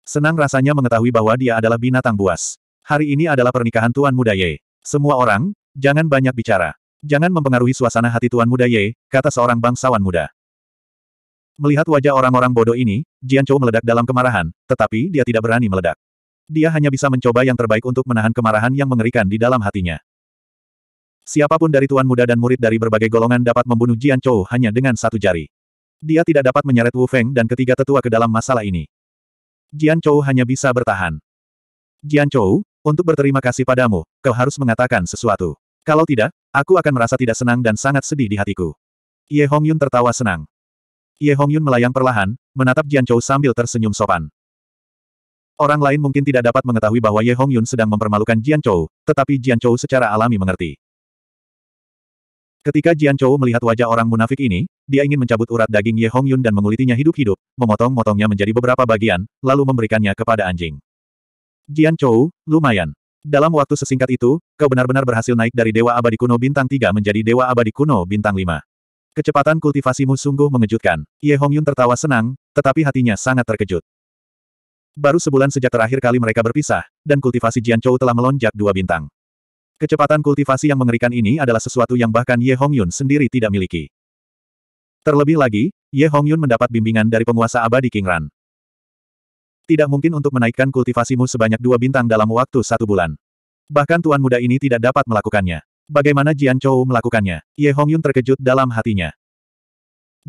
Senang rasanya mengetahui bahwa dia adalah binatang buas. Hari ini adalah pernikahan Tuan Muda Ye. Semua orang, jangan banyak bicara. Jangan mempengaruhi suasana hati Tuan Muda Ye, kata seorang bangsawan muda. Melihat wajah orang-orang bodoh ini, Jian Chou meledak dalam kemarahan, tetapi dia tidak berani meledak. Dia hanya bisa mencoba yang terbaik untuk menahan kemarahan yang mengerikan di dalam hatinya. Siapapun dari tuan muda dan murid dari berbagai golongan dapat membunuh Jian Chou hanya dengan satu jari. Dia tidak dapat menyeret Wu Feng dan ketiga tetua ke dalam masalah ini. Jian Chou hanya bisa bertahan. Jian Chou, untuk berterima kasih padamu, kau harus mengatakan sesuatu. Kalau tidak, aku akan merasa tidak senang dan sangat sedih di hatiku. Ye Hongyun tertawa senang. Ye Hongyun melayang perlahan, menatap Jian Chou sambil tersenyum sopan. Orang lain mungkin tidak dapat mengetahui bahwa Ye Hongyun sedang mempermalukan Jian Chou, tetapi Jian Chou secara alami mengerti. Ketika Jian Chou melihat wajah orang munafik ini, dia ingin mencabut urat daging Ye Hong Yun dan mengulitinya hidup-hidup, memotong-motongnya menjadi beberapa bagian, lalu memberikannya kepada anjing. Jian Chou, lumayan. Dalam waktu sesingkat itu, kau benar-benar berhasil naik dari Dewa Abadi Kuno Bintang 3 menjadi Dewa Abadi Kuno Bintang 5. Kecepatan kultivasimu sungguh mengejutkan. Ye Hong Yun tertawa senang, tetapi hatinya sangat terkejut. Baru sebulan sejak terakhir kali mereka berpisah, dan kultivasi Jian Chou telah melonjak dua bintang. Kecepatan kultivasi yang mengerikan ini adalah sesuatu yang bahkan Ye Hongyun sendiri tidak miliki. Terlebih lagi, Ye Hongyun mendapat bimbingan dari penguasa abadi King Ran. Tidak mungkin untuk menaikkan kultivasimu sebanyak dua bintang dalam waktu satu bulan. Bahkan tuan muda ini tidak dapat melakukannya. Bagaimana Jian Chou melakukannya? Ye Hongyun terkejut dalam hatinya.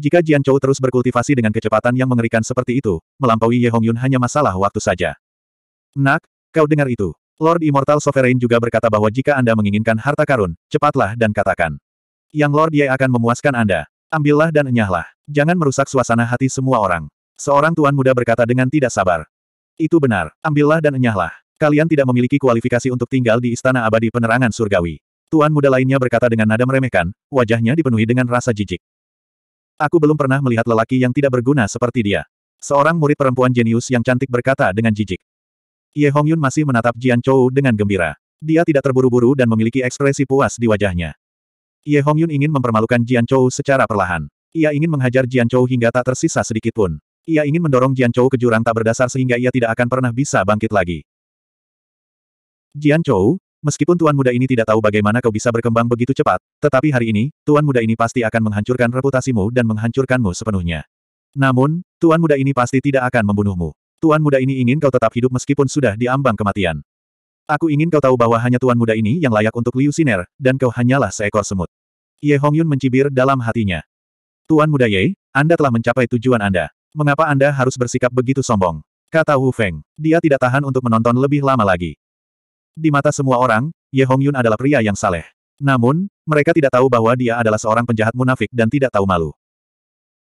Jika Jian Chou terus berkultivasi dengan kecepatan yang mengerikan seperti itu, melampaui Ye Hongyun hanya masalah waktu saja. Nak, kau dengar itu. Lord Immortal Sovereign juga berkata bahwa jika Anda menginginkan harta karun, cepatlah dan katakan. Yang Lord Ye akan memuaskan Anda. Ambillah dan enyahlah. Jangan merusak suasana hati semua orang. Seorang tuan muda berkata dengan tidak sabar. Itu benar. Ambillah dan enyahlah. Kalian tidak memiliki kualifikasi untuk tinggal di Istana Abadi Penerangan Surgawi. Tuan muda lainnya berkata dengan nada meremehkan, wajahnya dipenuhi dengan rasa jijik. Aku belum pernah melihat lelaki yang tidak berguna seperti dia. Seorang murid perempuan jenius yang cantik berkata dengan jijik. Ye Hongyun masih menatap Jian Chou dengan gembira. Dia tidak terburu-buru dan memiliki ekspresi puas di wajahnya. Ye Hongyun ingin mempermalukan Jian Chou secara perlahan. Ia ingin menghajar Jian Chou hingga tak tersisa sedikit pun. Ia ingin mendorong Jian Chou ke jurang tak berdasar sehingga ia tidak akan pernah bisa bangkit lagi. Jian Chou, meskipun tuan muda ini tidak tahu bagaimana kau bisa berkembang begitu cepat, tetapi hari ini, tuan muda ini pasti akan menghancurkan reputasimu dan menghancurkanmu sepenuhnya. Namun, tuan muda ini pasti tidak akan membunuhmu. Tuan muda ini ingin kau tetap hidup meskipun sudah diambang kematian. Aku ingin kau tahu bahwa hanya tuan muda ini yang layak untuk Liu Siner, dan kau hanyalah seekor semut. Ye Hongyun mencibir dalam hatinya. Tuan muda Ye, Anda telah mencapai tujuan Anda. Mengapa Anda harus bersikap begitu sombong? Kata Wu Feng. Dia tidak tahan untuk menonton lebih lama lagi. Di mata semua orang, Ye Hongyun adalah pria yang saleh. Namun, mereka tidak tahu bahwa dia adalah seorang penjahat munafik dan tidak tahu malu.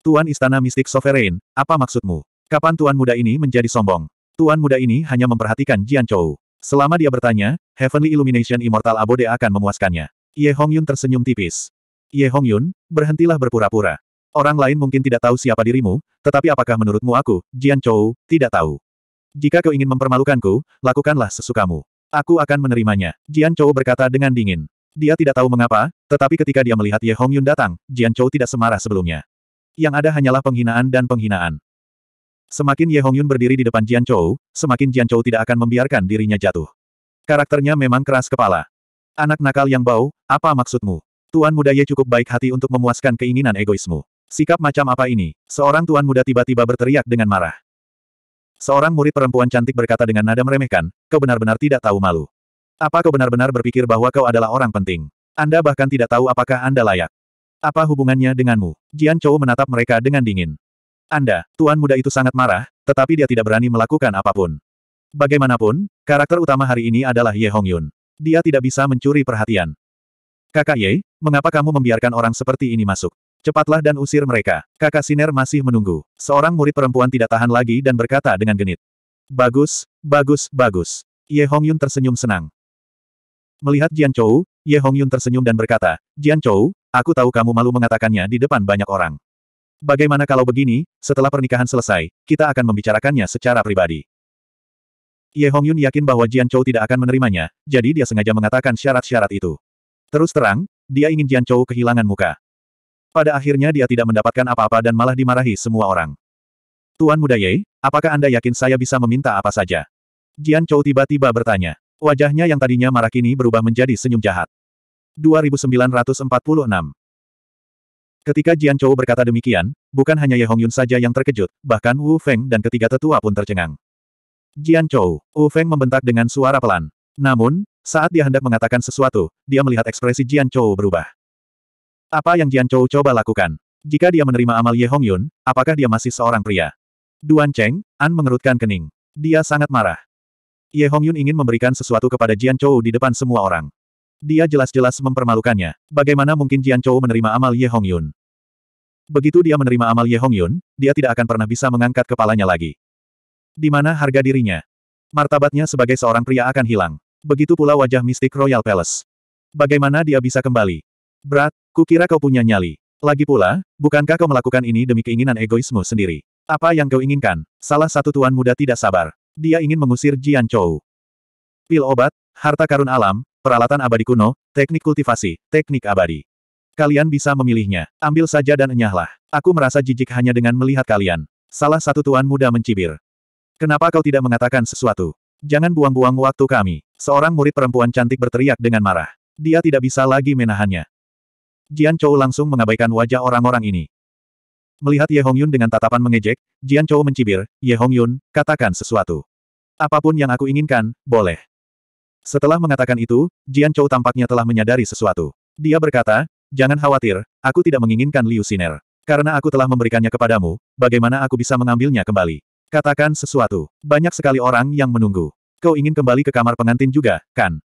Tuan Istana Mistik Sovereign, apa maksudmu? Kapan tuan muda ini menjadi sombong? Tuan muda ini hanya memperhatikan Jian Chou. Selama dia bertanya, Heavenly Illumination Immortal Abode akan memuaskannya. Ye Hongyun tersenyum tipis. Ye Hongyun, berhentilah berpura-pura. Orang lain mungkin tidak tahu siapa dirimu, tetapi apakah menurutmu aku, Jian Chou, tidak tahu? Jika kau ingin mempermalukanku, lakukanlah sesukamu. Aku akan menerimanya. Jian Chou berkata dengan dingin. Dia tidak tahu mengapa, tetapi ketika dia melihat Ye Hongyun datang, Jian Chou tidak semarah sebelumnya. Yang ada hanyalah penghinaan dan penghinaan. Semakin Ye Hongyun berdiri di depan Jian Chou, semakin Jian Chou tidak akan membiarkan dirinya jatuh. Karakternya memang keras kepala. Anak nakal yang bau, apa maksudmu? Tuan muda Ye cukup baik hati untuk memuaskan keinginan egoismu. Sikap macam apa ini? Seorang tuan muda tiba-tiba berteriak dengan marah. Seorang murid perempuan cantik berkata dengan nada meremehkan, kau benar-benar tidak tahu malu. Apa kau benar-benar berpikir bahwa kau adalah orang penting? Anda bahkan tidak tahu apakah Anda layak. Apa hubungannya denganmu? Jian Chou menatap mereka dengan dingin. Anda, tuan muda itu sangat marah, tetapi dia tidak berani melakukan apapun. Bagaimanapun, karakter utama hari ini adalah Ye Hongyun. Dia tidak bisa mencuri perhatian. Kakak Ye, mengapa kamu membiarkan orang seperti ini masuk? Cepatlah dan usir mereka. Kakak Siner masih menunggu. Seorang murid perempuan tidak tahan lagi dan berkata dengan genit. Bagus, bagus, bagus. Ye Hongyun tersenyum senang. Melihat Jian Chou, Ye Hongyun tersenyum dan berkata, Jian Chou, aku tahu kamu malu mengatakannya di depan banyak orang. Bagaimana kalau begini, setelah pernikahan selesai, kita akan membicarakannya secara pribadi. Ye Hongyun yakin bahwa Jian Chou tidak akan menerimanya, jadi dia sengaja mengatakan syarat-syarat itu. Terus terang, dia ingin Jian Chou kehilangan muka. Pada akhirnya dia tidak mendapatkan apa-apa dan malah dimarahi semua orang. Tuan Muda Ye, apakah Anda yakin saya bisa meminta apa saja? Jian Chou tiba-tiba bertanya. Wajahnya yang tadinya marah kini berubah menjadi senyum jahat. 2946 Ketika Jian Chou berkata demikian, bukan hanya Ye Hongyun saja yang terkejut, bahkan Wu Feng dan ketiga tetua pun tercengang. Jian Chou, Wu Feng membentak dengan suara pelan. Namun, saat dia hendak mengatakan sesuatu, dia melihat ekspresi Jian Chou berubah. Apa yang Jian Chou coba lakukan? Jika dia menerima amal Ye Hongyun, apakah dia masih seorang pria? Duan Cheng, An mengerutkan kening. Dia sangat marah. Ye Hongyun ingin memberikan sesuatu kepada Jian Chou di depan semua orang. Dia jelas-jelas mempermalukannya. Bagaimana mungkin Jian Chou menerima amal Ye Hong Yun? Begitu dia menerima amal Ye Hong Yun, dia tidak akan pernah bisa mengangkat kepalanya lagi. Di mana harga dirinya? Martabatnya sebagai seorang pria akan hilang. Begitu pula wajah mistik Royal Palace. Bagaimana dia bisa kembali? Berat, kukira kau punya nyali. Lagi pula, bukankah kau melakukan ini demi keinginan egoismu sendiri? Apa yang kau inginkan? Salah satu tuan muda tidak sabar. Dia ingin mengusir Jian Chou. Pil obat, harta karun alam, Peralatan abadi kuno, teknik kultivasi, teknik abadi. Kalian bisa memilihnya. Ambil saja dan enyahlah. Aku merasa jijik hanya dengan melihat kalian. Salah satu tuan muda mencibir. Kenapa kau tidak mengatakan sesuatu? Jangan buang-buang waktu kami. Seorang murid perempuan cantik berteriak dengan marah. Dia tidak bisa lagi menahannya. Jian Chou langsung mengabaikan wajah orang-orang ini. Melihat Ye Hongyun dengan tatapan mengejek, Jian Chou mencibir, Ye Hongyun, katakan sesuatu. Apapun yang aku inginkan, boleh. Setelah mengatakan itu, Jian Chou tampaknya telah menyadari sesuatu. Dia berkata, jangan khawatir, aku tidak menginginkan Liu Siner. Karena aku telah memberikannya kepadamu, bagaimana aku bisa mengambilnya kembali? Katakan sesuatu. Banyak sekali orang yang menunggu. Kau ingin kembali ke kamar pengantin juga, kan?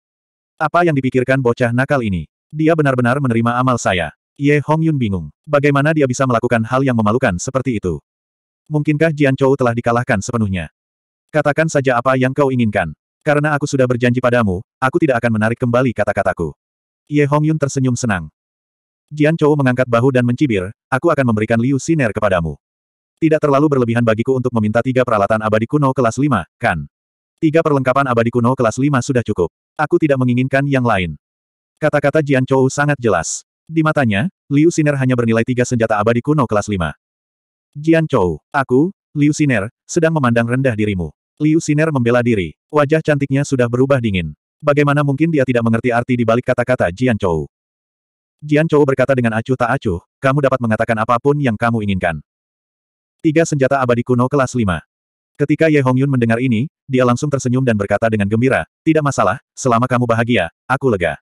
Apa yang dipikirkan bocah nakal ini? Dia benar-benar menerima amal saya. Ye Hong Yun bingung. Bagaimana dia bisa melakukan hal yang memalukan seperti itu? Mungkinkah Jian Chou telah dikalahkan sepenuhnya? Katakan saja apa yang kau inginkan. Karena aku sudah berjanji padamu, aku tidak akan menarik kembali kata-kataku. Ye Hongyun tersenyum senang. Jian Chou mengangkat bahu dan mencibir, aku akan memberikan Liu Siner kepadamu. Tidak terlalu berlebihan bagiku untuk meminta tiga peralatan abadi kuno kelas 5, kan? Tiga perlengkapan abadi kuno kelas 5 sudah cukup. Aku tidak menginginkan yang lain. Kata-kata Jian Chou sangat jelas. Di matanya, Liu Siner hanya bernilai tiga senjata abadi kuno kelas 5. Jian Chou, aku, Liu Siner, sedang memandang rendah dirimu. Liu Siner membela diri. Wajah cantiknya sudah berubah dingin. Bagaimana mungkin dia tidak mengerti arti di balik kata-kata Jian Chou? Jian Chou berkata dengan acuh tak acuh, kamu dapat mengatakan apapun yang kamu inginkan. Tiga senjata abadi kuno kelas lima. Ketika Ye Hongyun mendengar ini, dia langsung tersenyum dan berkata dengan gembira, tidak masalah, selama kamu bahagia, aku lega.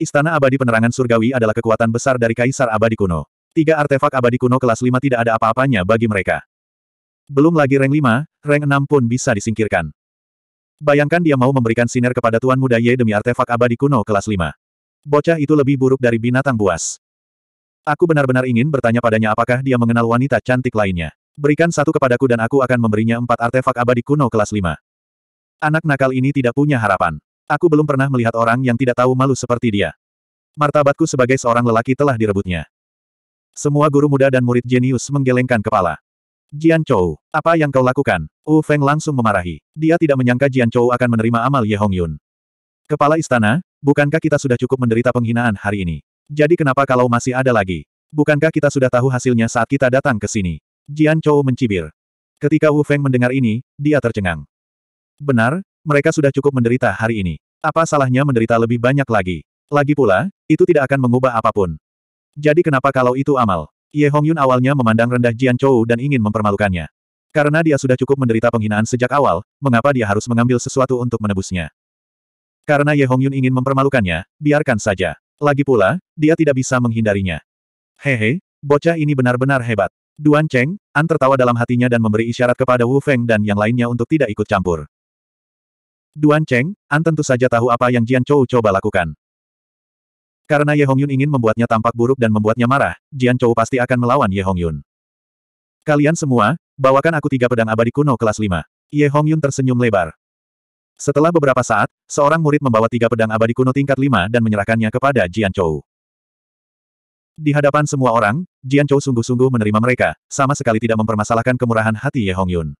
Istana abadi penerangan surgawi adalah kekuatan besar dari kaisar abadi kuno. Tiga artefak abadi kuno kelas lima tidak ada apa-apanya bagi mereka. Belum lagi rank 5, rank 6 pun bisa disingkirkan. Bayangkan dia mau memberikan sinar kepada Tuan Muda Ye demi artefak abadi kuno kelas 5. Bocah itu lebih buruk dari binatang buas. Aku benar-benar ingin bertanya padanya apakah dia mengenal wanita cantik lainnya. Berikan satu kepadaku dan aku akan memberinya empat artefak abadi kuno kelas 5. Anak nakal ini tidak punya harapan. Aku belum pernah melihat orang yang tidak tahu malu seperti dia. Martabatku sebagai seorang lelaki telah direbutnya. Semua guru muda dan murid jenius menggelengkan kepala. Jian Chou, apa yang kau lakukan? Wu Feng langsung memarahi. Dia tidak menyangka Jian Chou akan menerima amal Ye Hong Yun. Kepala istana, bukankah kita sudah cukup menderita penghinaan hari ini? Jadi kenapa kalau masih ada lagi? Bukankah kita sudah tahu hasilnya saat kita datang ke sini? Jian Chou mencibir. Ketika Wu Feng mendengar ini, dia tercengang. Benar, mereka sudah cukup menderita hari ini. Apa salahnya menderita lebih banyak lagi? Lagi pula, itu tidak akan mengubah apapun. Jadi kenapa kalau itu amal? Ye Hongyun awalnya memandang rendah Jian Chou dan ingin mempermalukannya. Karena dia sudah cukup menderita penghinaan sejak awal, mengapa dia harus mengambil sesuatu untuk menebusnya? Karena Ye Hongyun ingin mempermalukannya, biarkan saja. Lagi pula, dia tidak bisa menghindarinya. Hehe, bocah ini benar-benar hebat. Duan Cheng, An tertawa dalam hatinya dan memberi isyarat kepada Wu Feng dan yang lainnya untuk tidak ikut campur. Duan Cheng, An tentu saja tahu apa yang Jian Chou coba lakukan. Karena Ye Hongyun ingin membuatnya tampak buruk dan membuatnya marah, Jian Chou pasti akan melawan Ye Hongyun. Kalian semua, bawakan aku tiga pedang abadi kuno kelas 5. Ye Hongyun tersenyum lebar. Setelah beberapa saat, seorang murid membawa tiga pedang abadi kuno tingkat 5 dan menyerahkannya kepada Jian Chou. Di hadapan semua orang, Jian Chou sungguh-sungguh menerima mereka, sama sekali tidak mempermasalahkan kemurahan hati Ye Hongyun.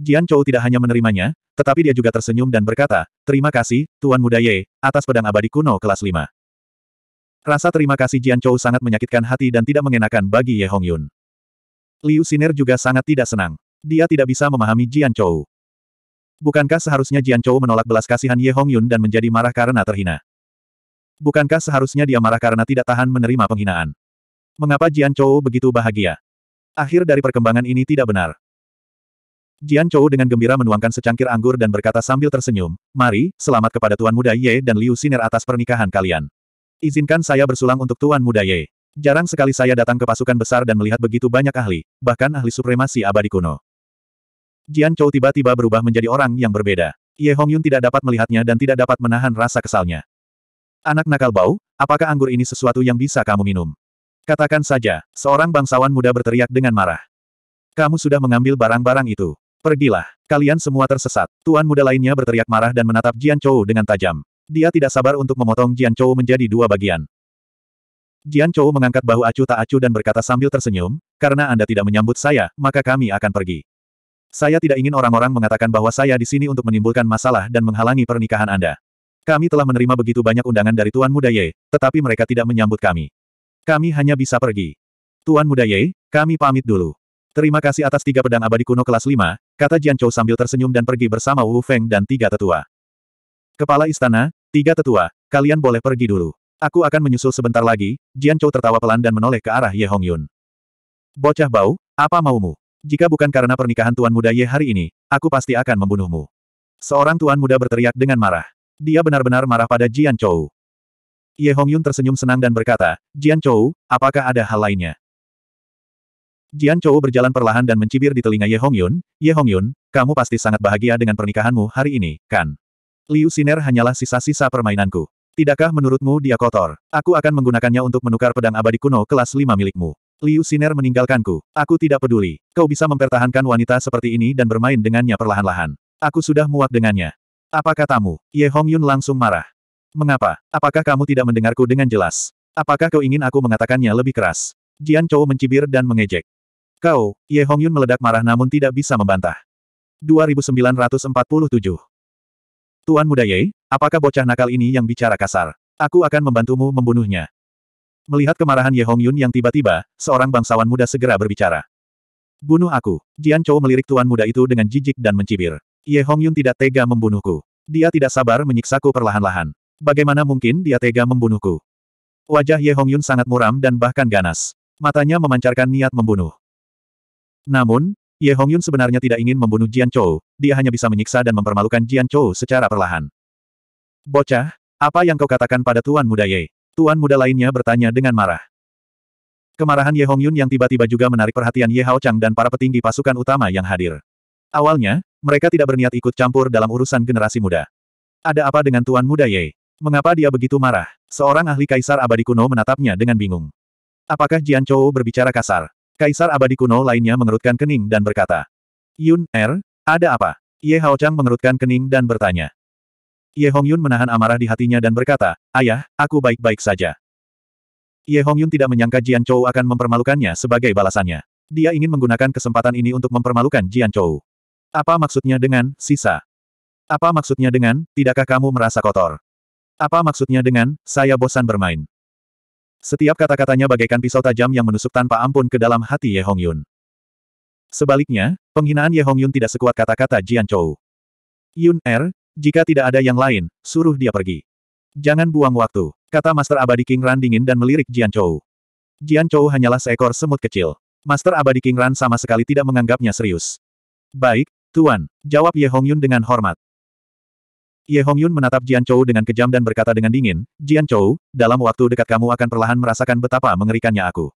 Jian Chou tidak hanya menerimanya, tetapi dia juga tersenyum dan berkata, Terima kasih, Tuan Muda Ye, atas pedang abadi kuno kelas 5. Rasa terima kasih Jian Chou sangat menyakitkan hati dan tidak mengenakan bagi Ye Hong Yun. Liu Siner juga sangat tidak senang. Dia tidak bisa memahami Jian Chou. Bukankah seharusnya Jian Chou menolak belas kasihan Ye Hong Yun dan menjadi marah karena terhina? Bukankah seharusnya dia marah karena tidak tahan menerima penghinaan? Mengapa Jian Chou begitu bahagia? Akhir dari perkembangan ini tidak benar. Jian Chou dengan gembira menuangkan secangkir anggur dan berkata sambil tersenyum, Mari, selamat kepada Tuan Muda Ye dan Liu Siner atas pernikahan kalian. Izinkan saya bersulang untuk Tuan Muda Ye. Jarang sekali saya datang ke pasukan besar dan melihat begitu banyak ahli, bahkan ahli supremasi abadi kuno. Jian Chou tiba-tiba berubah menjadi orang yang berbeda. Ye Hongyun tidak dapat melihatnya dan tidak dapat menahan rasa kesalnya. Anak nakal bau, apakah anggur ini sesuatu yang bisa kamu minum? Katakan saja, seorang bangsawan muda berteriak dengan marah. Kamu sudah mengambil barang-barang itu. Pergilah. Kalian semua tersesat. Tuan muda lainnya berteriak marah dan menatap Jian Chou dengan tajam. Dia tidak sabar untuk memotong Jian Chou menjadi dua bagian. Jian Chou mengangkat bahu Acu tak Acu dan berkata sambil tersenyum, karena Anda tidak menyambut saya, maka kami akan pergi. Saya tidak ingin orang-orang mengatakan bahwa saya di sini untuk menimbulkan masalah dan menghalangi pernikahan Anda. Kami telah menerima begitu banyak undangan dari Tuan Muda Ye, tetapi mereka tidak menyambut kami. Kami hanya bisa pergi. Tuan Muda Ye, kami pamit dulu. Terima kasih atas tiga pedang abadi kuno kelas 5, kata Jianchou sambil tersenyum dan pergi bersama Wu Feng dan tiga tetua. Kepala istana, tiga tetua, kalian boleh pergi dulu. Aku akan menyusul sebentar lagi, Jianchou tertawa pelan dan menoleh ke arah Ye Hong Yun. Bocah bau, apa maumu? Jika bukan karena pernikahan tuan muda Ye hari ini, aku pasti akan membunuhmu. Seorang tuan muda berteriak dengan marah. Dia benar-benar marah pada Jian Chou. Ye Hongyun tersenyum senang dan berkata, Jian Chou, apakah ada hal lainnya? Jian Chou berjalan perlahan dan mencibir di telinga Ye Hongyun, Ye Hongyun, kamu pasti sangat bahagia dengan pernikahanmu hari ini, kan? Liu Siner hanyalah sisa-sisa permainanku. Tidakkah menurutmu dia kotor? Aku akan menggunakannya untuk menukar pedang abadi kuno kelas 5 milikmu. Liu Siner meninggalkanku. Aku tidak peduli. Kau bisa mempertahankan wanita seperti ini dan bermain dengannya perlahan-lahan. Aku sudah muak dengannya. Apa katamu? Ye Hongyun langsung marah. Mengapa? Apakah kamu tidak mendengarku dengan jelas? Apakah kau ingin aku mengatakannya lebih keras? Jian Chou mencibir dan mengejek. Kau, Ye Hongyun meledak marah namun tidak bisa membantah. 2947 Tuan Muda Ye, apakah bocah nakal ini yang bicara kasar? Aku akan membantumu membunuhnya. Melihat kemarahan Ye Hongyun yang tiba-tiba, seorang bangsawan muda segera berbicara. Bunuh aku. Jian Chou melirik tuan muda itu dengan jijik dan mencibir. Ye Hongyun tidak tega membunuhku. Dia tidak sabar menyiksaku perlahan-lahan. Bagaimana mungkin dia tega membunuhku? Wajah Ye Hongyun sangat muram dan bahkan ganas. Matanya memancarkan niat membunuh. Namun, Ye Hongyun sebenarnya tidak ingin membunuh Jian Chou, dia hanya bisa menyiksa dan mempermalukan Jian Chou secara perlahan. Bocah, apa yang kau katakan pada Tuan Muda Ye? Tuan Muda lainnya bertanya dengan marah. Kemarahan Ye Hongyun yang tiba-tiba juga menarik perhatian Ye Hao Chang dan para petinggi pasukan utama yang hadir. Awalnya, mereka tidak berniat ikut campur dalam urusan generasi muda. Ada apa dengan Tuan Muda Ye? Mengapa dia begitu marah? Seorang ahli kaisar abadi kuno menatapnya dengan bingung. Apakah Jian Chou berbicara kasar? Kaisar abadi kuno lainnya mengerutkan kening dan berkata. Yun, Er, ada apa? Ye Haochang mengerutkan kening dan bertanya. Ye Hongyun menahan amarah di hatinya dan berkata, Ayah, aku baik-baik saja. Ye Hongyun tidak menyangka Jian Chou akan mempermalukannya sebagai balasannya. Dia ingin menggunakan kesempatan ini untuk mempermalukan Jian Chou. Apa maksudnya dengan, sisa? Apa maksudnya dengan, tidakkah kamu merasa kotor? Apa maksudnya dengan, saya bosan bermain? Setiap kata-katanya bagaikan pisau tajam yang menusuk tanpa ampun ke dalam hati Ye Hong Yun. Sebaliknya, penghinaan Ye Hong Yun tidak sekuat kata-kata Jian Chou. Yun Er, jika tidak ada yang lain, suruh dia pergi. Jangan buang waktu, kata Master Abadi King Ran dingin dan melirik Jian Chou. Jian Chou hanyalah seekor semut kecil. Master Abadi King Ran sama sekali tidak menganggapnya serius. Baik, Tuan, jawab Ye Hong Yun dengan hormat. Ye Hongyun menatap Jian Chou dengan kejam dan berkata dengan dingin, Jian Chou, dalam waktu dekat kamu akan perlahan merasakan betapa mengerikannya aku.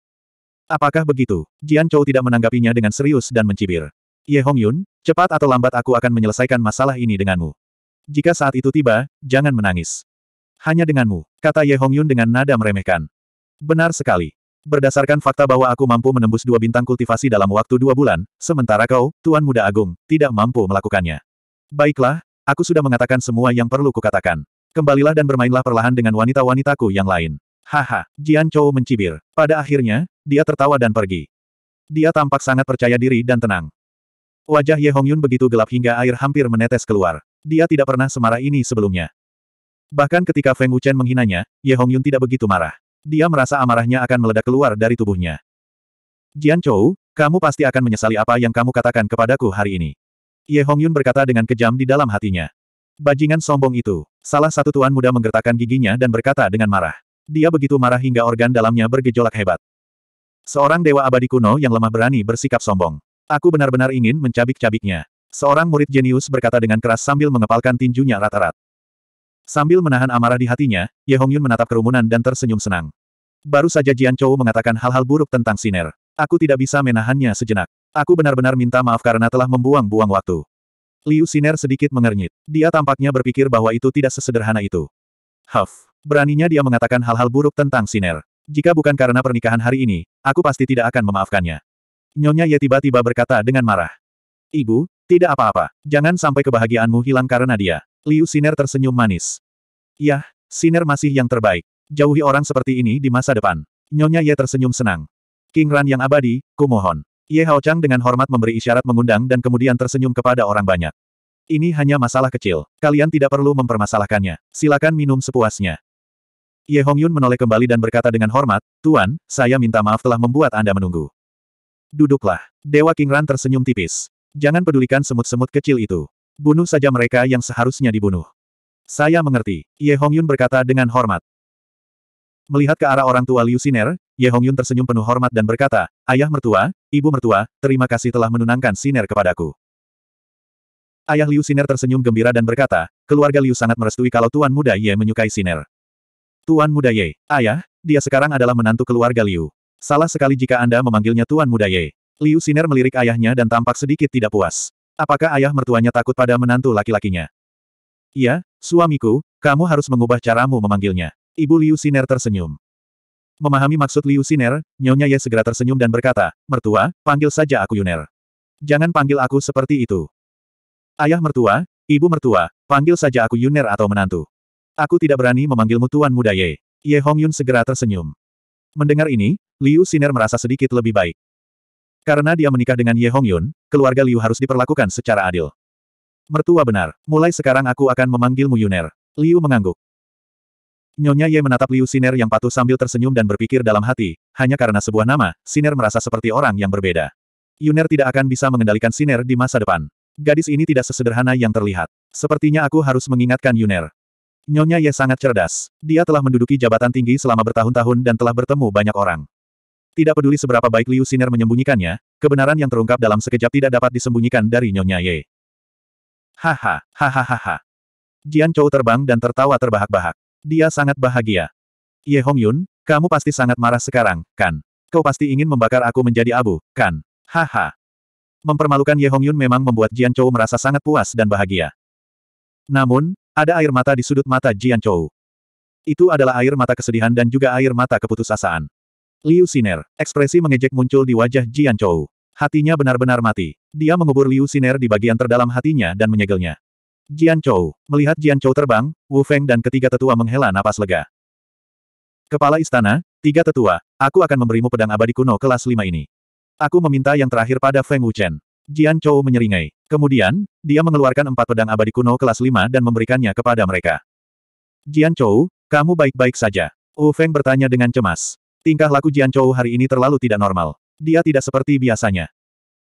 Apakah begitu? Jian Chou tidak menanggapinya dengan serius dan mencibir. Ye Hongyun, cepat atau lambat aku akan menyelesaikan masalah ini denganmu. Jika saat itu tiba, jangan menangis. Hanya denganmu, kata Ye Hongyun dengan nada meremehkan. Benar sekali. Berdasarkan fakta bahwa aku mampu menembus dua bintang kultivasi dalam waktu dua bulan, sementara kau, Tuan Muda Agung, tidak mampu melakukannya. Baiklah, Aku sudah mengatakan semua yang perlu kukatakan. Kembalilah dan bermainlah perlahan dengan wanita-wanitaku yang lain. Haha, Jian Chou mencibir. Pada akhirnya, dia tertawa dan pergi. Dia tampak sangat percaya diri dan tenang. Wajah Ye Hongyun begitu gelap hingga air hampir menetes keluar. Dia tidak pernah semarah ini sebelumnya. Bahkan ketika Feng Wuchen menghinanya, Ye Hongyun tidak begitu marah. Dia merasa amarahnya akan meledak keluar dari tubuhnya. Jian Chou, kamu pasti akan menyesali apa yang kamu katakan kepadaku hari ini. Ye Hongyun berkata dengan kejam di dalam hatinya. Bajingan sombong itu. Salah satu tuan muda menggertakkan giginya dan berkata dengan marah. Dia begitu marah hingga organ dalamnya bergejolak hebat. Seorang dewa abadi kuno yang lemah berani bersikap sombong. Aku benar-benar ingin mencabik-cabiknya. Seorang murid jenius berkata dengan keras sambil mengepalkan tinjunya rata rat Sambil menahan amarah di hatinya, Ye Hongyun menatap kerumunan dan tersenyum senang. Baru saja Jian Chou mengatakan hal-hal buruk tentang Siner. Aku tidak bisa menahannya sejenak. Aku benar-benar minta maaf karena telah membuang-buang waktu. Liu Siner sedikit mengernyit. Dia tampaknya berpikir bahwa itu tidak sesederhana itu. Huff. Beraninya dia mengatakan hal-hal buruk tentang Siner. Jika bukan karena pernikahan hari ini, aku pasti tidak akan memaafkannya. Nyonya Ye tiba-tiba berkata dengan marah. Ibu, tidak apa-apa. Jangan sampai kebahagiaanmu hilang karena dia. Liu Siner tersenyum manis. Yah, Siner masih yang terbaik. Jauhi orang seperti ini di masa depan. Nyonya Ye tersenyum senang. King Ran yang abadi, kumohon. Ye Hao Chang dengan hormat memberi isyarat mengundang dan kemudian tersenyum kepada orang banyak. Ini hanya masalah kecil, kalian tidak perlu mempermasalahkannya, silakan minum sepuasnya. Ye Yun menoleh kembali dan berkata dengan hormat, Tuan, saya minta maaf telah membuat Anda menunggu. Duduklah. Dewa King Ran tersenyum tipis. Jangan pedulikan semut-semut kecil itu. Bunuh saja mereka yang seharusnya dibunuh. Saya mengerti, Ye Yun berkata dengan hormat. Melihat ke arah orang tua Liu Siner, Ye Hongyun tersenyum penuh hormat dan berkata, Ayah mertua, Ibu mertua, terima kasih telah menunangkan Siner kepadaku. Ayah Liu Siner tersenyum gembira dan berkata, keluarga Liu sangat merestui kalau Tuan Muda Ye menyukai Siner. Tuan Muda Ye, ayah, dia sekarang adalah menantu keluarga Liu. Salah sekali jika Anda memanggilnya Tuan Muda Ye. Liu Siner melirik ayahnya dan tampak sedikit tidak puas. Apakah ayah mertuanya takut pada menantu laki-lakinya? Iya, suamiku, kamu harus mengubah caramu memanggilnya. Ibu Liu Siner tersenyum. Memahami maksud Liu Siner, Nyonya Ye segera tersenyum dan berkata, Mertua, panggil saja aku Yuner. Jangan panggil aku seperti itu. Ayah mertua, ibu mertua, panggil saja aku Yuner atau menantu. Aku tidak berani memanggilmu Tuan Muda Ye. Ye Hongyun segera tersenyum. Mendengar ini, Liu Siner merasa sedikit lebih baik. Karena dia menikah dengan Ye Hongyun, keluarga Liu harus diperlakukan secara adil. Mertua benar, mulai sekarang aku akan memanggilmu Yuner. Liu mengangguk. Nyonya Ye menatap Liu Siner yang patuh sambil tersenyum dan berpikir dalam hati, hanya karena sebuah nama, Siner merasa seperti orang yang berbeda. Yuner tidak akan bisa mengendalikan Siner di masa depan. Gadis ini tidak sesederhana yang terlihat. Sepertinya aku harus mengingatkan Yuner. Nyonya Ye sangat cerdas. Dia telah menduduki jabatan tinggi selama bertahun-tahun dan telah bertemu banyak orang. Tidak peduli seberapa baik Liu Siner menyembunyikannya, kebenaran yang terungkap dalam sekejap tidak dapat disembunyikan dari Nyonya Ye. Haha, hahaha. Jian Chou terbang dan tertawa terbahak-bahak. Dia sangat bahagia. Ye Hongyun, kamu pasti sangat marah sekarang, kan? Kau pasti ingin membakar aku menjadi abu, kan? Haha. Mempermalukan Ye Hongyun memang membuat Jian Chou merasa sangat puas dan bahagia. Namun, ada air mata di sudut mata Jian Chou. Itu adalah air mata kesedihan dan juga air mata keputusasaan. Liu Siner, ekspresi mengejek muncul di wajah Jian Chou. Hatinya benar-benar mati. Dia mengubur Liu Siner di bagian terdalam hatinya dan menyegelnya. Jian Chou. Melihat Jian Chou terbang, Wu Feng dan ketiga tetua menghela napas lega. Kepala istana, tiga tetua, aku akan memberimu pedang abadi kuno kelas lima ini. Aku meminta yang terakhir pada Feng Wuchen. Jian Chou menyeringai. Kemudian, dia mengeluarkan empat pedang abadi kuno kelas lima dan memberikannya kepada mereka. Jian Chou, kamu baik-baik saja. Wu Feng bertanya dengan cemas. Tingkah laku Jian Chou hari ini terlalu tidak normal. Dia tidak seperti biasanya.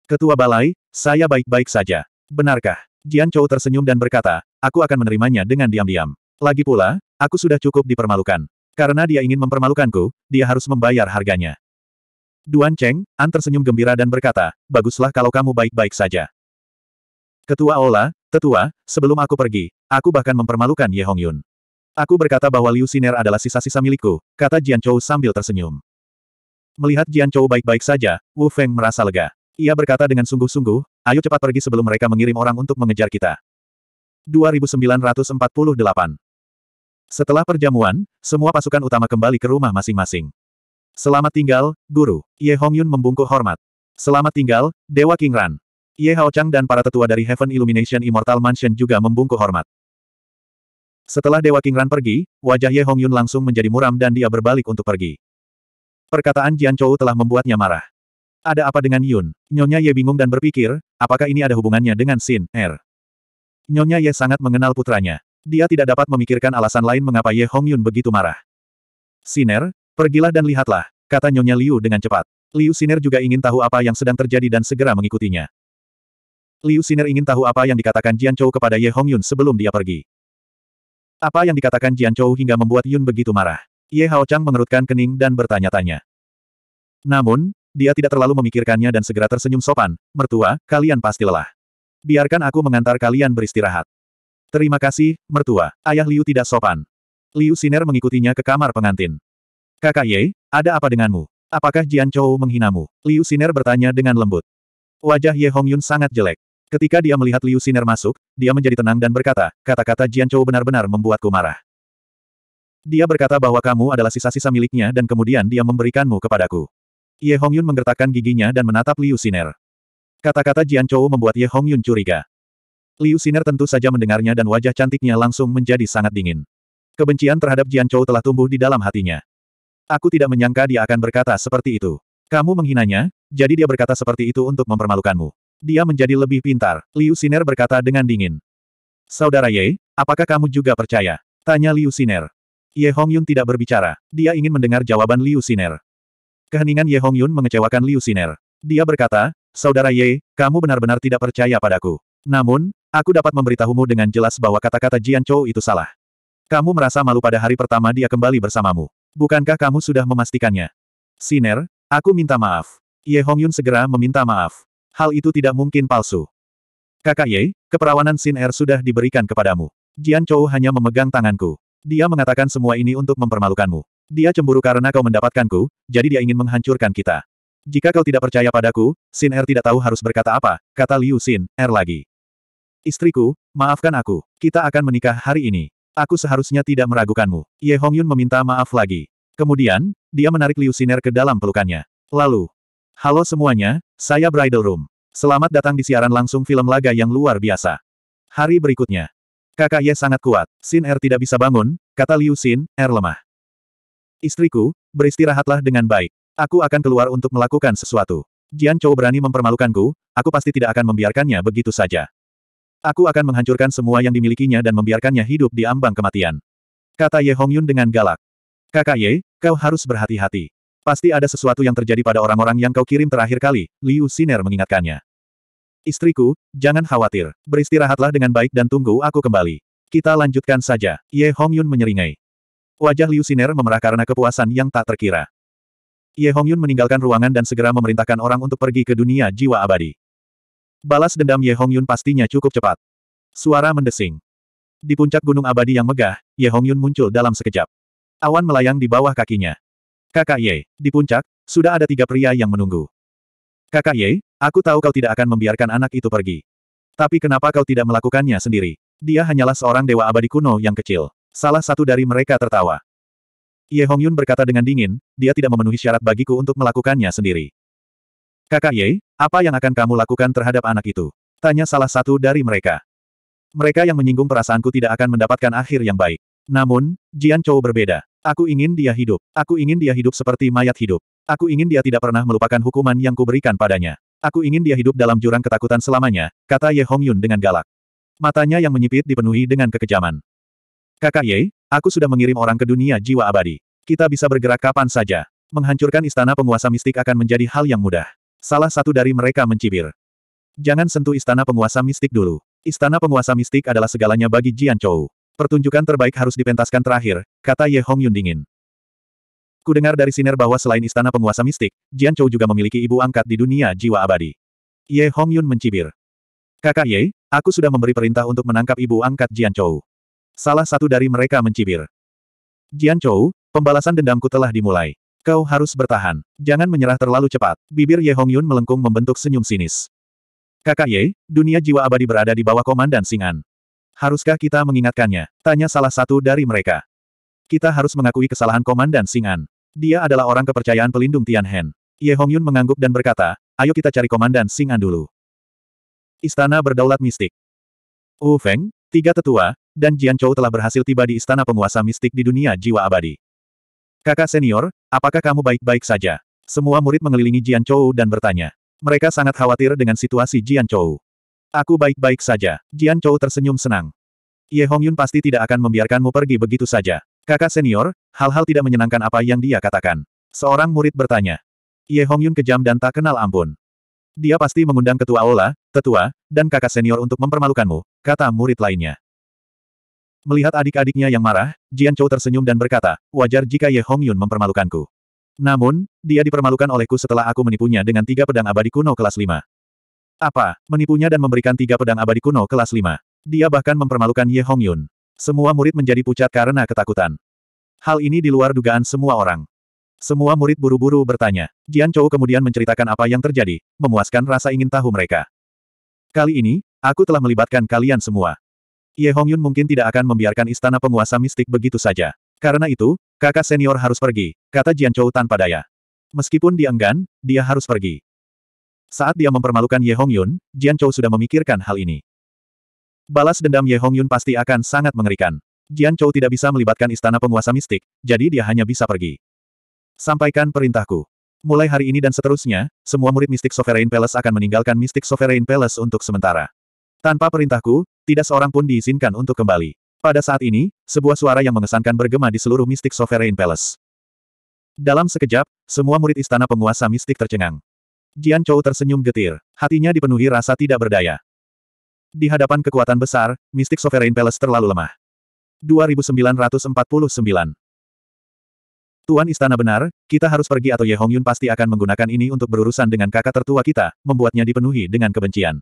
Ketua Balai, saya baik-baik saja. Benarkah? Jian Chou tersenyum dan berkata, aku akan menerimanya dengan diam-diam. Lagi pula, aku sudah cukup dipermalukan. Karena dia ingin mempermalukanku, dia harus membayar harganya. Duan Cheng, An tersenyum gembira dan berkata, baguslah kalau kamu baik-baik saja. Ketua Ola, tetua, sebelum aku pergi, aku bahkan mempermalukan Ye Hongyun. Aku berkata bahwa Liu Siner adalah sisa-sisa milikku, kata Jian Chou sambil tersenyum. Melihat Jian Chou baik-baik saja, Wu Feng merasa lega. Ia berkata dengan sungguh-sungguh, Ayo cepat pergi sebelum mereka mengirim orang untuk mengejar kita. 2948 Setelah perjamuan, semua pasukan utama kembali ke rumah masing-masing. Selamat tinggal, Guru. Ye Hongyun membungkuk hormat. Selamat tinggal, Dewa King Ran. Ye Haochang dan para tetua dari Heaven Illumination Immortal Mansion juga membungkuk hormat. Setelah Dewa King Ran pergi, wajah Ye Hongyun langsung menjadi muram dan dia berbalik untuk pergi. Perkataan Jian Chou telah membuatnya marah. Ada apa dengan Yun? Nyonya Ye bingung dan berpikir, apakah ini ada hubungannya dengan Sin Er? Nyonya Ye sangat mengenal putranya. Dia tidak dapat memikirkan alasan lain mengapa Ye Hong Yun begitu marah. Siner, pergilah dan lihatlah, kata Nyonya Liu dengan cepat. Liu Siner juga ingin tahu apa yang sedang terjadi dan segera mengikutinya. Liu Siner ingin tahu apa yang dikatakan Jian Chou kepada Ye Hong Yun sebelum dia pergi. Apa yang dikatakan Jian Chou hingga membuat Yun begitu marah? Ye Hao Chang mengerutkan kening dan bertanya-tanya. Namun, dia tidak terlalu memikirkannya dan segera tersenyum sopan, mertua, kalian pasti lelah. Biarkan aku mengantar kalian beristirahat. Terima kasih, mertua, ayah Liu tidak sopan. Liu Siner mengikutinya ke kamar pengantin. Kakak Ye, ada apa denganmu? Apakah Jian Chou menghinamu? Liu Siner bertanya dengan lembut. Wajah Ye Hongyun sangat jelek. Ketika dia melihat Liu Siner masuk, dia menjadi tenang dan berkata, kata-kata Jian Chou benar-benar membuatku marah. Dia berkata bahwa kamu adalah sisa-sisa miliknya dan kemudian dia memberikanmu kepadaku. Ye Hongyun menggertakkan giginya dan menatap Liu Siner. Kata-kata Jian Chou membuat Ye Hongyun curiga. Liu Siner tentu saja mendengarnya dan wajah cantiknya langsung menjadi sangat dingin. Kebencian terhadap Jian Chou telah tumbuh di dalam hatinya. Aku tidak menyangka dia akan berkata seperti itu. Kamu menghinanya, jadi dia berkata seperti itu untuk mempermalukanmu. Dia menjadi lebih pintar, Liu Siner berkata dengan dingin. Saudara Ye, apakah kamu juga percaya? Tanya Liu Siner. Ye Hongyun tidak berbicara, dia ingin mendengar jawaban Liu Siner. Keheningan Ye Hong Yun mengecewakan Liu Siner. Dia berkata, Saudara Ye, kamu benar-benar tidak percaya padaku. Namun, aku dapat memberitahumu dengan jelas bahwa kata-kata Jian Chou itu salah. Kamu merasa malu pada hari pertama dia kembali bersamamu. Bukankah kamu sudah memastikannya? Siner, aku minta maaf. Ye Hong Yun segera meminta maaf. Hal itu tidak mungkin palsu. Kakak Ye, keperawanan Siner sudah diberikan kepadamu. Jian Chou hanya memegang tanganku. Dia mengatakan semua ini untuk mempermalukanmu. Dia cemburu karena kau mendapatkanku, jadi dia ingin menghancurkan kita. Jika kau tidak percaya padaku, Sin Er tidak tahu harus berkata apa, kata Liu Sin, Er lagi. Istriku, maafkan aku. Kita akan menikah hari ini. Aku seharusnya tidak meragukanmu. Ye Hongyun meminta maaf lagi. Kemudian, dia menarik Liu Siner ke dalam pelukannya. Lalu, halo semuanya, saya Bridal Room. Selamat datang di siaran langsung film laga yang luar biasa. Hari berikutnya. Kakak Ye sangat kuat. Sin Er tidak bisa bangun, kata Liu Sin, Er lemah. Istriku, beristirahatlah dengan baik. Aku akan keluar untuk melakukan sesuatu. Jian Chou berani mempermalukanku, aku pasti tidak akan membiarkannya begitu saja. Aku akan menghancurkan semua yang dimilikinya dan membiarkannya hidup di ambang kematian. Kata Ye Hongyun dengan galak. Kakak Ye, kau harus berhati-hati. Pasti ada sesuatu yang terjadi pada orang-orang yang kau kirim terakhir kali, Liu Siner mengingatkannya. Istriku, jangan khawatir. Beristirahatlah dengan baik dan tunggu aku kembali. Kita lanjutkan saja. Ye Hongyun menyeringai. Wajah Liu Siner memerah karena kepuasan yang tak terkira. Ye Hongyun meninggalkan ruangan dan segera memerintahkan orang untuk pergi ke dunia jiwa abadi. Balas dendam Ye Hongyun pastinya cukup cepat. Suara mendesing. Di puncak gunung abadi yang megah, Ye Hongyun muncul dalam sekejap. Awan melayang di bawah kakinya. Kakak Ye, di puncak, sudah ada tiga pria yang menunggu. Kakak Ye, aku tahu kau tidak akan membiarkan anak itu pergi. Tapi kenapa kau tidak melakukannya sendiri? Dia hanyalah seorang dewa abadi kuno yang kecil. Salah satu dari mereka tertawa. Ye Hongyun berkata dengan dingin, dia tidak memenuhi syarat bagiku untuk melakukannya sendiri. Kakak Ye, apa yang akan kamu lakukan terhadap anak itu? Tanya salah satu dari mereka. Mereka yang menyinggung perasaanku tidak akan mendapatkan akhir yang baik. Namun, Jian Chou berbeda. Aku ingin dia hidup. Aku ingin dia hidup seperti mayat hidup. Aku ingin dia tidak pernah melupakan hukuman yang kuberikan padanya. Aku ingin dia hidup dalam jurang ketakutan selamanya, kata Ye Hongyun dengan galak. Matanya yang menyipit dipenuhi dengan kekejaman. Kakak Ye, aku sudah mengirim orang ke dunia jiwa abadi. Kita bisa bergerak kapan saja. Menghancurkan istana penguasa mistik akan menjadi hal yang mudah. Salah satu dari mereka mencibir. Jangan sentuh istana penguasa mistik dulu. Istana penguasa mistik adalah segalanya bagi Jian Chou. Pertunjukan terbaik harus dipentaskan terakhir, kata Ye Hong Yun dingin. Kudengar dari Siner bahwa selain istana penguasa mistik, Jian Chou juga memiliki ibu angkat di dunia jiwa abadi. Ye Hong Yun mencibir. Kakak Ye, aku sudah memberi perintah untuk menangkap ibu angkat Jian Chou. Salah satu dari mereka mencibir. Jian Chou, pembalasan dendamku telah dimulai. Kau harus bertahan. Jangan menyerah terlalu cepat. Bibir Ye Hongyun melengkung membentuk senyum sinis. Kakak Ye, dunia jiwa abadi berada di bawah komandan Singan. Haruskah kita mengingatkannya? Tanya salah satu dari mereka. Kita harus mengakui kesalahan komandan Singan. Dia adalah orang kepercayaan pelindung Tianhen. Ye Hongyun mengangguk dan berkata, ayo kita cari komandan Singan dulu. Istana berdaulat mistik. Wu Feng, tiga tetua, dan Jian Chou telah berhasil tiba di istana penguasa mistik di dunia jiwa abadi. Kakak senior, apakah kamu baik-baik saja? Semua murid mengelilingi Jian Chou dan bertanya. Mereka sangat khawatir dengan situasi Jian Chou. Aku baik-baik saja. Jian Chou tersenyum senang. Ye Hongyun pasti tidak akan membiarkanmu pergi begitu saja. Kakak senior, hal-hal tidak menyenangkan apa yang dia katakan. Seorang murid bertanya. Ye Hongyun kejam dan tak kenal ampun. Dia pasti mengundang ketua aula, tetua, dan kakak senior untuk mempermalukanmu, kata murid lainnya. Melihat adik-adiknya yang marah, Jian Chou tersenyum dan berkata, wajar jika Ye Hongyun mempermalukanku. Namun, dia dipermalukan olehku setelah aku menipunya dengan tiga pedang abadi kuno kelas 5. Apa, menipunya dan memberikan tiga pedang abadi kuno kelas 5. Dia bahkan mempermalukan Ye Hongyun. Semua murid menjadi pucat karena ketakutan. Hal ini di luar dugaan semua orang. Semua murid buru-buru bertanya. Jian Chou kemudian menceritakan apa yang terjadi, memuaskan rasa ingin tahu mereka. Kali ini, aku telah melibatkan kalian semua. Ye Hongyun mungkin tidak akan membiarkan istana penguasa mistik begitu saja. Karena itu, kakak senior harus pergi, kata Jian Chou tanpa daya. Meskipun dia enggan, dia harus pergi. Saat dia mempermalukan Ye Hongyun, Jian Chou sudah memikirkan hal ini. Balas dendam Ye Hongyun pasti akan sangat mengerikan. Jian Chou tidak bisa melibatkan istana penguasa mistik, jadi dia hanya bisa pergi. Sampaikan perintahku. Mulai hari ini dan seterusnya, semua murid Mistik Sovereign Palace akan meninggalkan Mistik Sovereign Palace untuk sementara. Tanpa perintahku, tidak seorang pun diizinkan untuk kembali. Pada saat ini, sebuah suara yang mengesankan bergema di seluruh mistik Sovereign Palace. Dalam sekejap, semua murid istana penguasa mistik tercengang. Jian Chou tersenyum getir. Hatinya dipenuhi rasa tidak berdaya. Di hadapan kekuatan besar, mistik Sovereign Palace terlalu lemah. 2949 Tuan Istana benar, kita harus pergi atau Ye Hongyun pasti akan menggunakan ini untuk berurusan dengan kakak tertua kita, membuatnya dipenuhi dengan kebencian.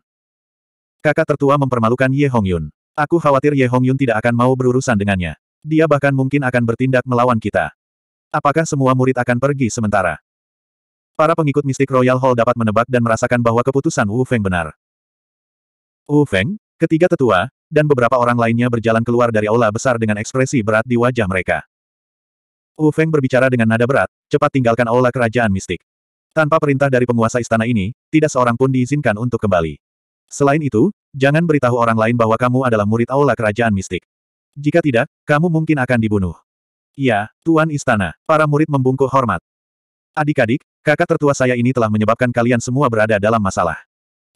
Kakak tertua mempermalukan Ye Hongyun. Aku khawatir Ye Hongyun tidak akan mau berurusan dengannya. Dia bahkan mungkin akan bertindak melawan kita. Apakah semua murid akan pergi sementara? Para pengikut mistik Royal Hall dapat menebak dan merasakan bahwa keputusan Wu Feng benar. Wu Feng, ketiga tetua, dan beberapa orang lainnya berjalan keluar dari aula besar dengan ekspresi berat di wajah mereka. Wu Feng berbicara dengan nada berat, cepat tinggalkan aula kerajaan mistik. Tanpa perintah dari penguasa istana ini, tidak seorang pun diizinkan untuk kembali. Selain itu, jangan beritahu orang lain bahwa kamu adalah murid aula kerajaan mistik. Jika tidak, kamu mungkin akan dibunuh. Ya, Tuan Istana, para murid membungkuk hormat. Adik-adik, kakak tertua saya ini telah menyebabkan kalian semua berada dalam masalah.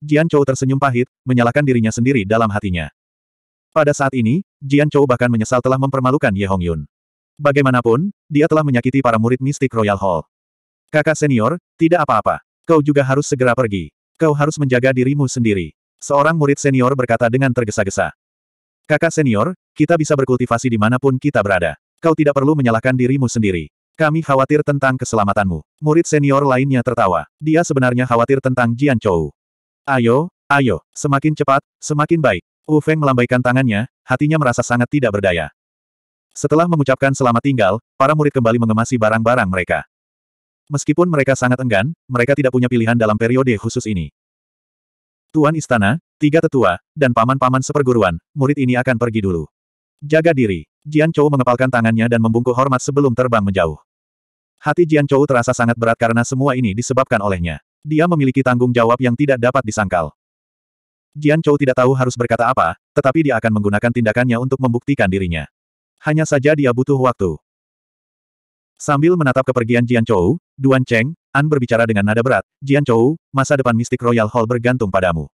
Jian Chou tersenyum pahit, menyalahkan dirinya sendiri dalam hatinya. Pada saat ini, Jian Chou bahkan menyesal telah mempermalukan Ye Hongyun. Bagaimanapun, dia telah menyakiti para murid mistik Royal Hall. Kakak senior, tidak apa-apa. Kau juga harus segera pergi. Kau harus menjaga dirimu sendiri. Seorang murid senior berkata dengan tergesa-gesa. Kakak senior, kita bisa berkultivasi dimanapun kita berada. Kau tidak perlu menyalahkan dirimu sendiri. Kami khawatir tentang keselamatanmu. Murid senior lainnya tertawa. Dia sebenarnya khawatir tentang Jian Chou. Ayo, ayo, semakin cepat, semakin baik. Wu Feng melambaikan tangannya, hatinya merasa sangat tidak berdaya. Setelah mengucapkan selamat tinggal, para murid kembali mengemasi barang-barang mereka. Meskipun mereka sangat enggan, mereka tidak punya pilihan dalam periode khusus ini. Tuan Istana, tiga tetua, dan paman-paman seperguruan, murid ini akan pergi dulu. Jaga diri. Jian Chou mengepalkan tangannya dan membungkuk hormat sebelum terbang menjauh. Hati Jian Chou terasa sangat berat karena semua ini disebabkan olehnya. Dia memiliki tanggung jawab yang tidak dapat disangkal. Jian Chou tidak tahu harus berkata apa, tetapi dia akan menggunakan tindakannya untuk membuktikan dirinya. Hanya saja dia butuh waktu. Sambil menatap kepergian Jian Chou, Duan Cheng, An berbicara dengan nada berat, Jian Chou, masa depan mistik Royal Hall bergantung padamu.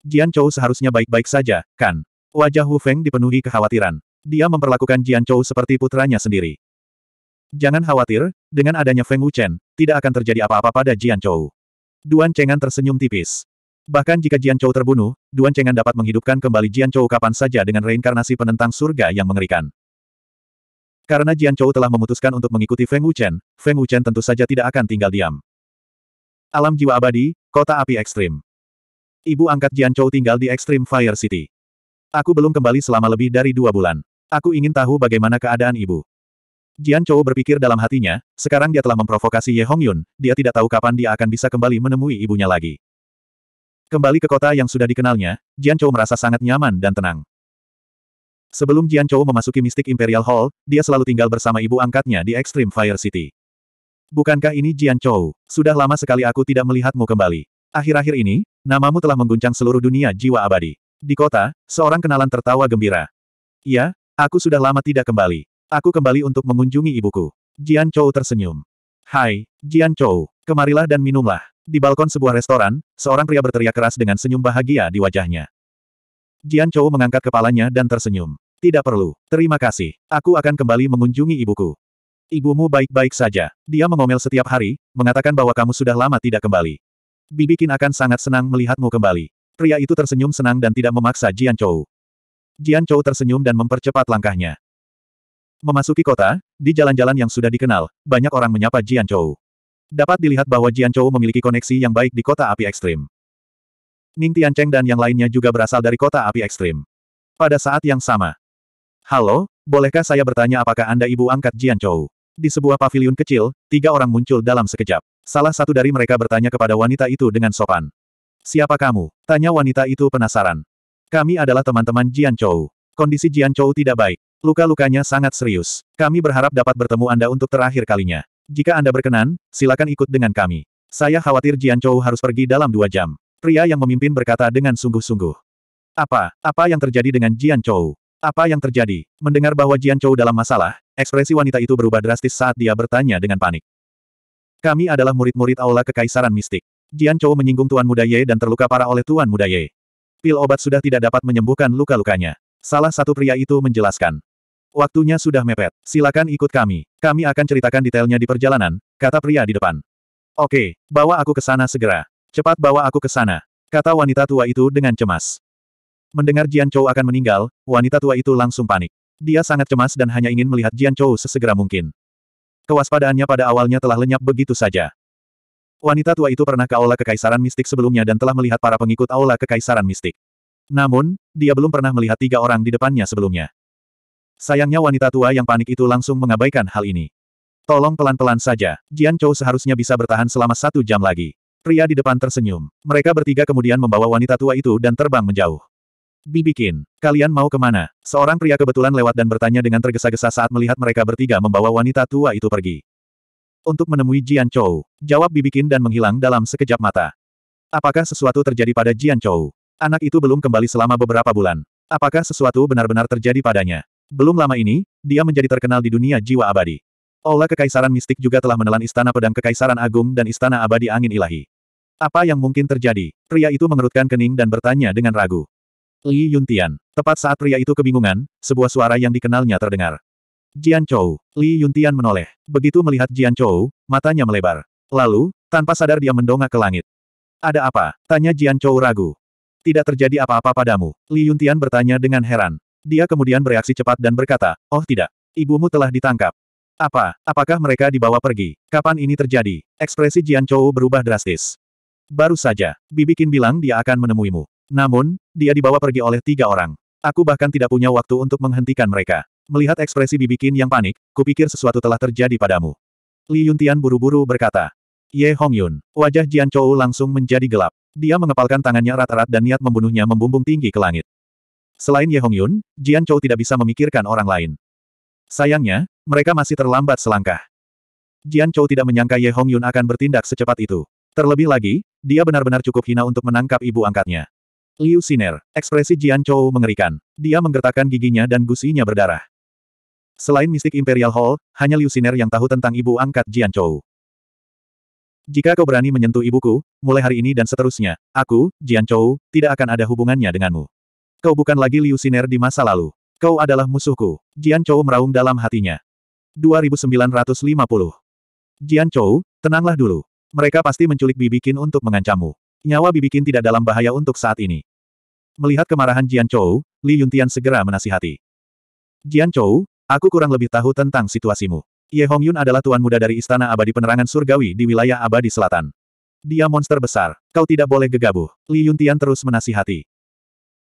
Jian Chou seharusnya baik-baik saja, kan? Wajah Hu Feng dipenuhi kekhawatiran. Dia memperlakukan Jian Chou seperti putranya sendiri. Jangan khawatir, dengan adanya Feng Wuchen, tidak akan terjadi apa-apa pada Jian Chou. Duan Chengan tersenyum tipis. Bahkan jika Jian Chou terbunuh, Duan Chengan dapat menghidupkan kembali Jian Chou kapan saja dengan reinkarnasi penentang surga yang mengerikan. Karena Jian Chou telah memutuskan untuk mengikuti Feng Wuchen, Feng Wuchen tentu saja tidak akan tinggal diam. Alam jiwa abadi, kota api ekstrim. Ibu angkat Jian Chou tinggal di Extreme Fire City. Aku belum kembali selama lebih dari dua bulan. Aku ingin tahu bagaimana keadaan ibu. Jian Chou berpikir dalam hatinya, sekarang dia telah memprovokasi Ye Hong Yun, dia tidak tahu kapan dia akan bisa kembali menemui ibunya lagi. Kembali ke kota yang sudah dikenalnya, Jian Chou merasa sangat nyaman dan tenang. Sebelum Jian Chou memasuki Mystic Imperial Hall, dia selalu tinggal bersama ibu angkatnya di Extreme Fire City. Bukankah ini Jian Chou? Sudah lama sekali aku tidak melihatmu kembali. Akhir-akhir ini, namamu telah mengguncang seluruh dunia jiwa abadi. Di kota, seorang kenalan tertawa gembira. Iya, aku sudah lama tidak kembali. Aku kembali untuk mengunjungi ibuku. Jian Chou tersenyum. Hai, Jian Chou, kemarilah dan minumlah. Di balkon sebuah restoran, seorang pria berteriak keras dengan senyum bahagia di wajahnya. Jian Chou mengangkat kepalanya dan tersenyum. Tidak perlu. Terima kasih. Aku akan kembali mengunjungi ibuku. Ibumu baik-baik saja. Dia mengomel setiap hari, mengatakan bahwa kamu sudah lama tidak kembali. Bibikin akan sangat senang melihatmu kembali. Pria itu tersenyum senang dan tidak memaksa Jian Chou. Jian Chou tersenyum dan mempercepat langkahnya. Memasuki kota, di jalan-jalan yang sudah dikenal, banyak orang menyapa Jian Chou. Dapat dilihat bahwa Jian Chou memiliki koneksi yang baik di kota api ekstrim. Ning Tiancheng dan yang lainnya juga berasal dari kota api ekstrim. Pada saat yang sama. Halo, bolehkah saya bertanya apakah Anda ibu angkat Jian Chou? Di sebuah paviliun kecil, tiga orang muncul dalam sekejap. Salah satu dari mereka bertanya kepada wanita itu dengan sopan. Siapa kamu? Tanya wanita itu penasaran. Kami adalah teman-teman Jian Chou. Kondisi Jian Chou tidak baik. Luka-lukanya sangat serius. Kami berharap dapat bertemu Anda untuk terakhir kalinya. Jika Anda berkenan, silakan ikut dengan kami. Saya khawatir Jian Chou harus pergi dalam dua jam. Pria yang memimpin berkata dengan sungguh-sungguh. Apa, apa yang terjadi dengan Jian Chou? Apa yang terjadi? Mendengar bahwa Jian Chou dalam masalah, ekspresi wanita itu berubah drastis saat dia bertanya dengan panik. Kami adalah murid-murid aula kekaisaran mistik. Jian Chou menyinggung Tuan Muda Ye dan terluka parah oleh Tuan Muda Ye. Pil obat sudah tidak dapat menyembuhkan luka-lukanya. Salah satu pria itu menjelaskan. Waktunya sudah mepet, silakan ikut kami. Kami akan ceritakan detailnya di perjalanan, kata pria di depan. Oke, bawa aku ke sana segera. Cepat bawa aku ke sana, kata wanita tua itu dengan cemas. Mendengar Jian Chou akan meninggal, wanita tua itu langsung panik. Dia sangat cemas dan hanya ingin melihat Jian Chou sesegera mungkin. Kewaspadaannya pada awalnya telah lenyap begitu saja. Wanita tua itu pernah ke Aula Kekaisaran Mistik sebelumnya dan telah melihat para pengikut Aula Kekaisaran Mistik. Namun, dia belum pernah melihat tiga orang di depannya sebelumnya. Sayangnya wanita tua yang panik itu langsung mengabaikan hal ini. Tolong pelan-pelan saja, Jian Chou seharusnya bisa bertahan selama satu jam lagi. Pria di depan tersenyum. Mereka bertiga kemudian membawa wanita tua itu dan terbang menjauh. Bibikin, kalian mau kemana? Seorang pria kebetulan lewat dan bertanya dengan tergesa-gesa saat melihat mereka bertiga membawa wanita tua itu pergi. Untuk menemui Jian Chou, jawab Bibikin dan menghilang dalam sekejap mata. Apakah sesuatu terjadi pada Jian Chou? Anak itu belum kembali selama beberapa bulan. Apakah sesuatu benar-benar terjadi padanya? Belum lama ini, dia menjadi terkenal di dunia jiwa abadi. Ola Kekaisaran Mistik juga telah menelan Istana Pedang Kekaisaran Agung dan Istana Abadi Angin Ilahi. Apa yang mungkin terjadi? Pria itu mengerutkan kening dan bertanya dengan ragu. Li Yuntian. Tepat saat pria itu kebingungan, sebuah suara yang dikenalnya terdengar. Jian Chou. Li Yuntian menoleh. Begitu melihat Jian Chou, matanya melebar. Lalu, tanpa sadar dia mendongak ke langit. Ada apa? Tanya Jian Chou ragu. Tidak terjadi apa-apa padamu. Li Yuntian bertanya dengan heran. Dia kemudian bereaksi cepat dan berkata, Oh tidak. Ibumu telah ditangkap. Apa? Apakah mereka dibawa pergi? Kapan ini terjadi? Ekspresi Jian Chou berubah drastis. Baru saja, Bibikin bilang dia akan menemuimu. Namun, dia dibawa pergi oleh tiga orang. Aku bahkan tidak punya waktu untuk menghentikan mereka. Melihat ekspresi Bibikin yang panik, kupikir sesuatu telah terjadi padamu. Li Yuntian buru-buru berkata. Ye Hongyun, wajah Jian Chou langsung menjadi gelap. Dia mengepalkan tangannya erat-erat dan niat membunuhnya membumbung tinggi ke langit. Selain Ye Hongyun, Jian Chou tidak bisa memikirkan orang lain. Sayangnya, mereka masih terlambat selangkah. Jian Chou tidak menyangka Ye Hongyun akan bertindak secepat itu. Terlebih lagi, dia benar-benar cukup hina untuk menangkap ibu angkatnya. Liu Siner, ekspresi Jian Chou mengerikan. Dia menggertakkan giginya dan gusinya berdarah. Selain mistik Imperial Hall, hanya Liu Siner yang tahu tentang ibu angkat Jian Chou. Jika kau berani menyentuh ibuku, mulai hari ini dan seterusnya, aku, Jian Chou, tidak akan ada hubungannya denganmu. Kau bukan lagi Liu Siner di masa lalu. Kau adalah musuhku. Jian Chou meraung dalam hatinya. 2950. Jian Chou, tenanglah dulu. Mereka pasti menculik Bibikin untuk mengancammu. Nyawa Bibikin tidak dalam bahaya untuk saat ini. Melihat kemarahan Jian Chou, Li Yuntian segera menasihati. Jian Chou, aku kurang lebih tahu tentang situasimu. Ye Hongyun adalah tuan muda dari Istana Abadi Penerangan Surgawi di wilayah Abadi Selatan. Dia monster besar, kau tidak boleh gegabah. Li Yuntian terus menasihati.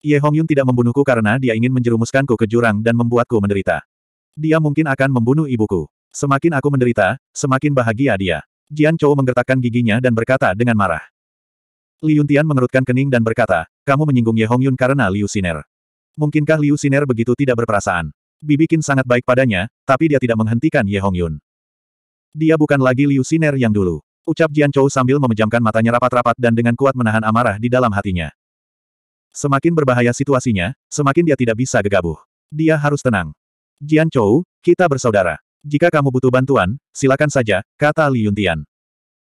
Ye Hongyun tidak membunuhku karena dia ingin menjerumuskanku ke jurang dan membuatku menderita. Dia mungkin akan membunuh ibuku. Semakin aku menderita, semakin bahagia dia. Jian Chou menggertakkan giginya dan berkata dengan marah. Li Yuntian mengerutkan kening dan berkata, kamu menyinggung Ye Hongyun karena Liu Siner. Mungkinkah Liu Siner begitu tidak berperasaan? Bibikin sangat baik padanya, tapi dia tidak menghentikan Ye Hongyun. Dia bukan lagi Liu Siner yang dulu. Ucap Jian Chou sambil memejamkan matanya rapat-rapat dan dengan kuat menahan amarah di dalam hatinya. Semakin berbahaya situasinya, semakin dia tidak bisa gegabah. Dia harus tenang. Jian Chou, kita bersaudara. Jika kamu butuh bantuan, silakan saja, kata Li Yuntian.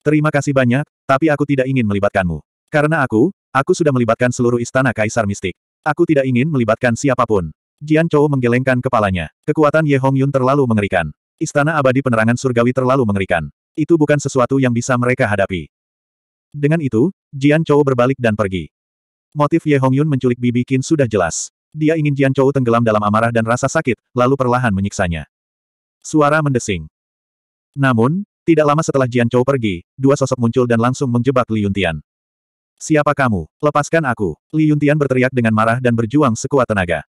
Terima kasih banyak, tapi aku tidak ingin melibatkanmu. Karena aku, aku sudah melibatkan seluruh istana kaisar mistik. Aku tidak ingin melibatkan siapapun. Jian Chou menggelengkan kepalanya. Kekuatan Ye Hong Yun terlalu mengerikan. Istana abadi penerangan surgawi terlalu mengerikan. Itu bukan sesuatu yang bisa mereka hadapi. Dengan itu, Jian Chou berbalik dan pergi. Motif Ye Hong Yun menculik Bibi Qin sudah jelas. Dia ingin Jian Chou tenggelam dalam amarah dan rasa sakit, lalu perlahan menyiksanya. Suara mendesing. Namun, tidak lama setelah Jian Chou pergi, dua sosok muncul dan langsung menjebak Li Yuntian. Siapa kamu? Lepaskan aku. Li Yuntian berteriak dengan marah dan berjuang sekuat tenaga.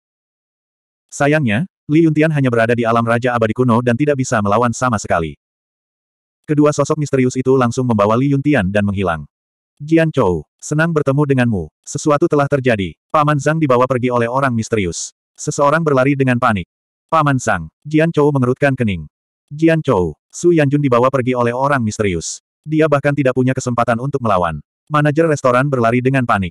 Sayangnya, Li Yuntian hanya berada di alam Raja Abadi Kuno dan tidak bisa melawan sama sekali. Kedua sosok misterius itu langsung membawa Li Yuntian dan menghilang. Jian Chou, senang bertemu denganmu. Sesuatu telah terjadi. Paman Zhang dibawa pergi oleh orang misterius. Seseorang berlari dengan panik. Paman Sang, Jian Chou mengerutkan kening. Jian Chou, Su Yanjun dibawa pergi oleh orang misterius. Dia bahkan tidak punya kesempatan untuk melawan. Manajer restoran berlari dengan panik.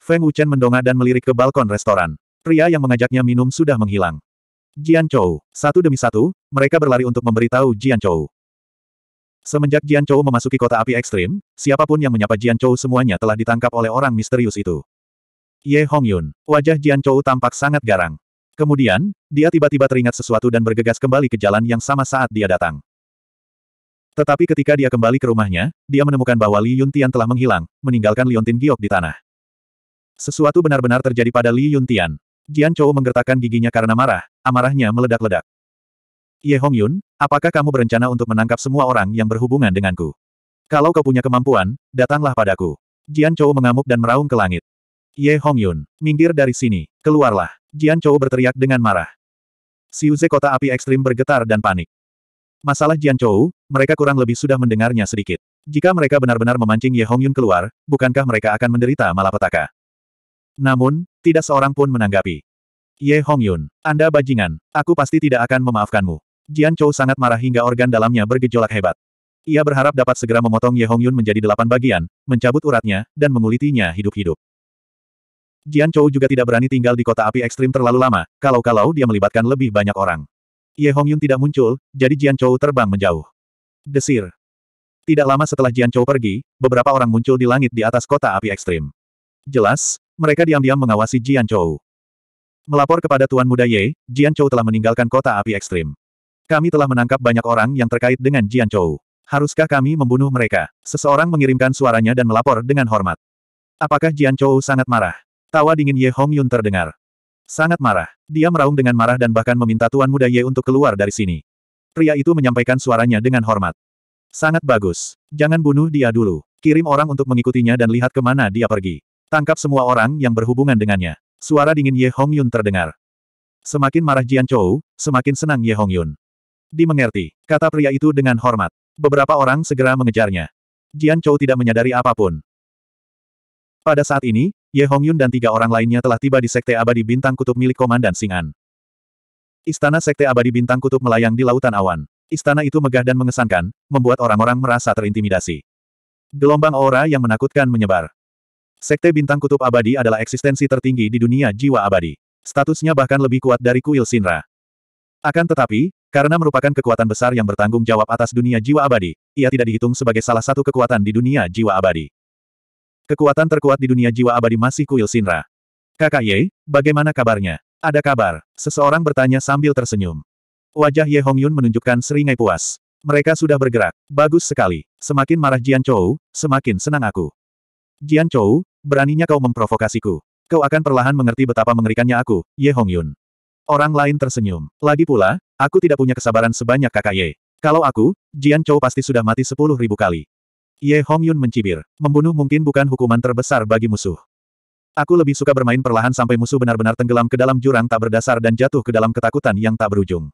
Feng Wuchen mendongak dan melirik ke balkon restoran. Pria yang mengajaknya minum sudah menghilang. Jian Chou, satu demi satu, mereka berlari untuk memberitahu Jian Chou. Semenjak Jian Chou memasuki kota api ekstrim, siapapun yang menyapa Jian Chou semuanya telah ditangkap oleh orang misterius itu. Ye Hongyun, wajah Jian Chou tampak sangat garang. Kemudian, dia tiba-tiba teringat sesuatu dan bergegas kembali ke jalan yang sama saat dia datang. Tetapi ketika dia kembali ke rumahnya, dia menemukan bahwa Li Yuntian telah menghilang, meninggalkan Liontin Giok di tanah. Sesuatu benar-benar terjadi pada Li Yuntian. Jian Chou menggertakkan giginya karena marah, amarahnya meledak-ledak. Ye Hongyun, apakah kamu berencana untuk menangkap semua orang yang berhubungan denganku? Kalau kau punya kemampuan, datanglah padaku. Jian Chou mengamuk dan meraung ke langit. Ye Hongyun, minggir dari sini. Keluarlah! Jian Chou berteriak dengan marah. Siuze kota api ekstrim bergetar dan panik. Masalah Jian Chou, mereka kurang lebih sudah mendengarnya sedikit. Jika mereka benar-benar memancing Ye Hongyun keluar, bukankah mereka akan menderita malapetaka? Namun, tidak seorang pun menanggapi. Ye Hongyun, Anda bajingan, aku pasti tidak akan memaafkanmu. Jian Chou sangat marah hingga organ dalamnya bergejolak hebat. Ia berharap dapat segera memotong Ye Hongyun menjadi delapan bagian, mencabut uratnya, dan mengulitinya hidup-hidup. Jian Chou juga tidak berani tinggal di kota api ekstrim terlalu lama, kalau-kalau dia melibatkan lebih banyak orang. Ye Hongyun tidak muncul, jadi Jian Chou terbang menjauh. Desir. Tidak lama setelah Jian Chou pergi, beberapa orang muncul di langit di atas kota api ekstrim. Jelas, mereka diam-diam mengawasi Jian Chou. Melapor kepada Tuan Muda Ye, Jian Chou telah meninggalkan kota api ekstrim. Kami telah menangkap banyak orang yang terkait dengan Jian Chou. Haruskah kami membunuh mereka? Seseorang mengirimkan suaranya dan melapor dengan hormat. Apakah Jian Chou sangat marah? Tawa dingin Ye Hong Yun terdengar. Sangat marah. Dia meraung dengan marah dan bahkan meminta Tuan Muda Ye untuk keluar dari sini. Pria itu menyampaikan suaranya dengan hormat. Sangat bagus. Jangan bunuh dia dulu. Kirim orang untuk mengikutinya dan lihat kemana dia pergi. Tangkap semua orang yang berhubungan dengannya. Suara dingin Ye Hong Yun terdengar. Semakin marah Jian Chou, semakin senang Ye Hong Yun. Dimengerti, kata pria itu dengan hormat. Beberapa orang segera mengejarnya. Jian Chou tidak menyadari apapun. Pada saat ini, Ye Hongyun dan tiga orang lainnya telah tiba di Sekte Abadi Bintang Kutub milik Komandan Sing'an. Istana Sekte Abadi Bintang Kutub melayang di lautan awan. Istana itu megah dan mengesankan, membuat orang-orang merasa terintimidasi. Gelombang aura yang menakutkan menyebar. Sekte Bintang Kutub Abadi adalah eksistensi tertinggi di dunia jiwa abadi. Statusnya bahkan lebih kuat dari kuil Sinra. Akan tetapi, karena merupakan kekuatan besar yang bertanggung jawab atas dunia jiwa abadi, ia tidak dihitung sebagai salah satu kekuatan di dunia jiwa abadi. Kekuatan terkuat di dunia jiwa abadi masih kuil Sinra. Kakak Ye, bagaimana kabarnya? Ada kabar? Seseorang bertanya sambil tersenyum. Wajah Ye Hongyun menunjukkan seringai puas. Mereka sudah bergerak. Bagus sekali. Semakin marah Jian Chou, semakin senang aku. Jian Chou, beraninya kau memprovokasiku. Kau akan perlahan mengerti betapa mengerikannya aku, Ye Hongyun. Orang lain tersenyum. Lagi pula, aku tidak punya kesabaran sebanyak kakak Ye. Kalau aku, Jian Chou pasti sudah mati sepuluh ribu kali. Ye Hongyun mencibir. Membunuh mungkin bukan hukuman terbesar bagi musuh. Aku lebih suka bermain perlahan sampai musuh benar-benar tenggelam ke dalam jurang tak berdasar dan jatuh ke dalam ketakutan yang tak berujung.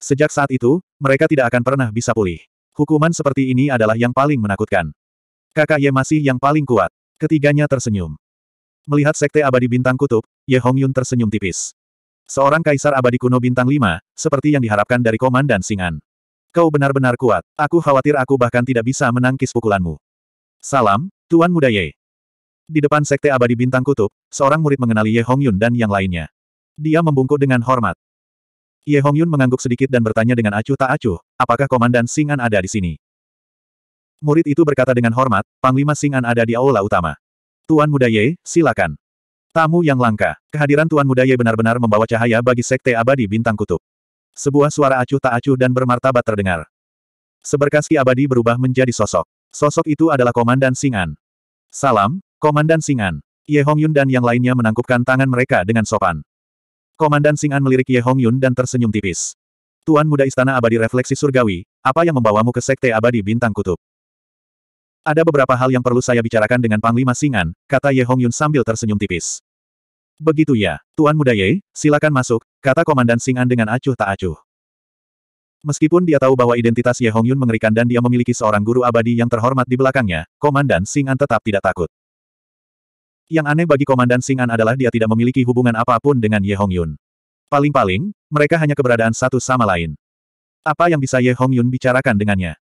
Sejak saat itu, mereka tidak akan pernah bisa pulih. Hukuman seperti ini adalah yang paling menakutkan. Kakak Ye masih yang paling kuat. Ketiganya tersenyum. Melihat sekte abadi bintang kutub, Ye Hongyun tersenyum tipis. Seorang kaisar abadi kuno bintang lima, seperti yang diharapkan dari komandan Singan. Kau benar-benar kuat. Aku khawatir aku bahkan tidak bisa menangkis pukulanmu. Salam, Tuan Muda Ye. Di depan Sekte Abadi Bintang Kutub, seorang murid mengenali Ye Hongyun dan yang lainnya. Dia membungkuk dengan hormat. Ye Hongyun mengangguk sedikit dan bertanya dengan acuh tak acuh, apakah Komandan Singan ada di sini? Murid itu berkata dengan hormat, Panglima Singan ada di aula utama. Tuan Muda Ye, silakan. Tamu yang langka, kehadiran Tuan Muda Ye benar-benar membawa cahaya bagi Sekte Abadi Bintang Kutub. Sebuah suara acuh tak acuh dan bermartabat terdengar. Seberkas Ki Abadi berubah menjadi sosok. Sosok itu adalah Komandan Singan. Salam, Komandan Singan. Ye Hongyun dan yang lainnya menangkupkan tangan mereka dengan sopan. Komandan Singan melirik Ye Hongyun dan tersenyum tipis. Tuan Muda Istana Abadi Refleksi Surgawi, apa yang membawamu ke Sekte Abadi Bintang Kutub? Ada beberapa hal yang perlu saya bicarakan dengan Panglima Singan, kata Ye Hongyun sambil tersenyum tipis. Begitu ya, Tuan Muda Ye, silakan masuk, kata Komandan Sing'an dengan acuh tak acuh. Meskipun dia tahu bahwa identitas Ye Hongyun mengerikan dan dia memiliki seorang guru abadi yang terhormat di belakangnya, Komandan Sing'an tetap tidak takut. Yang aneh bagi Komandan Sing'an adalah dia tidak memiliki hubungan apapun dengan Ye Hongyun. Paling-paling, mereka hanya keberadaan satu sama lain. Apa yang bisa Ye Hongyun bicarakan dengannya?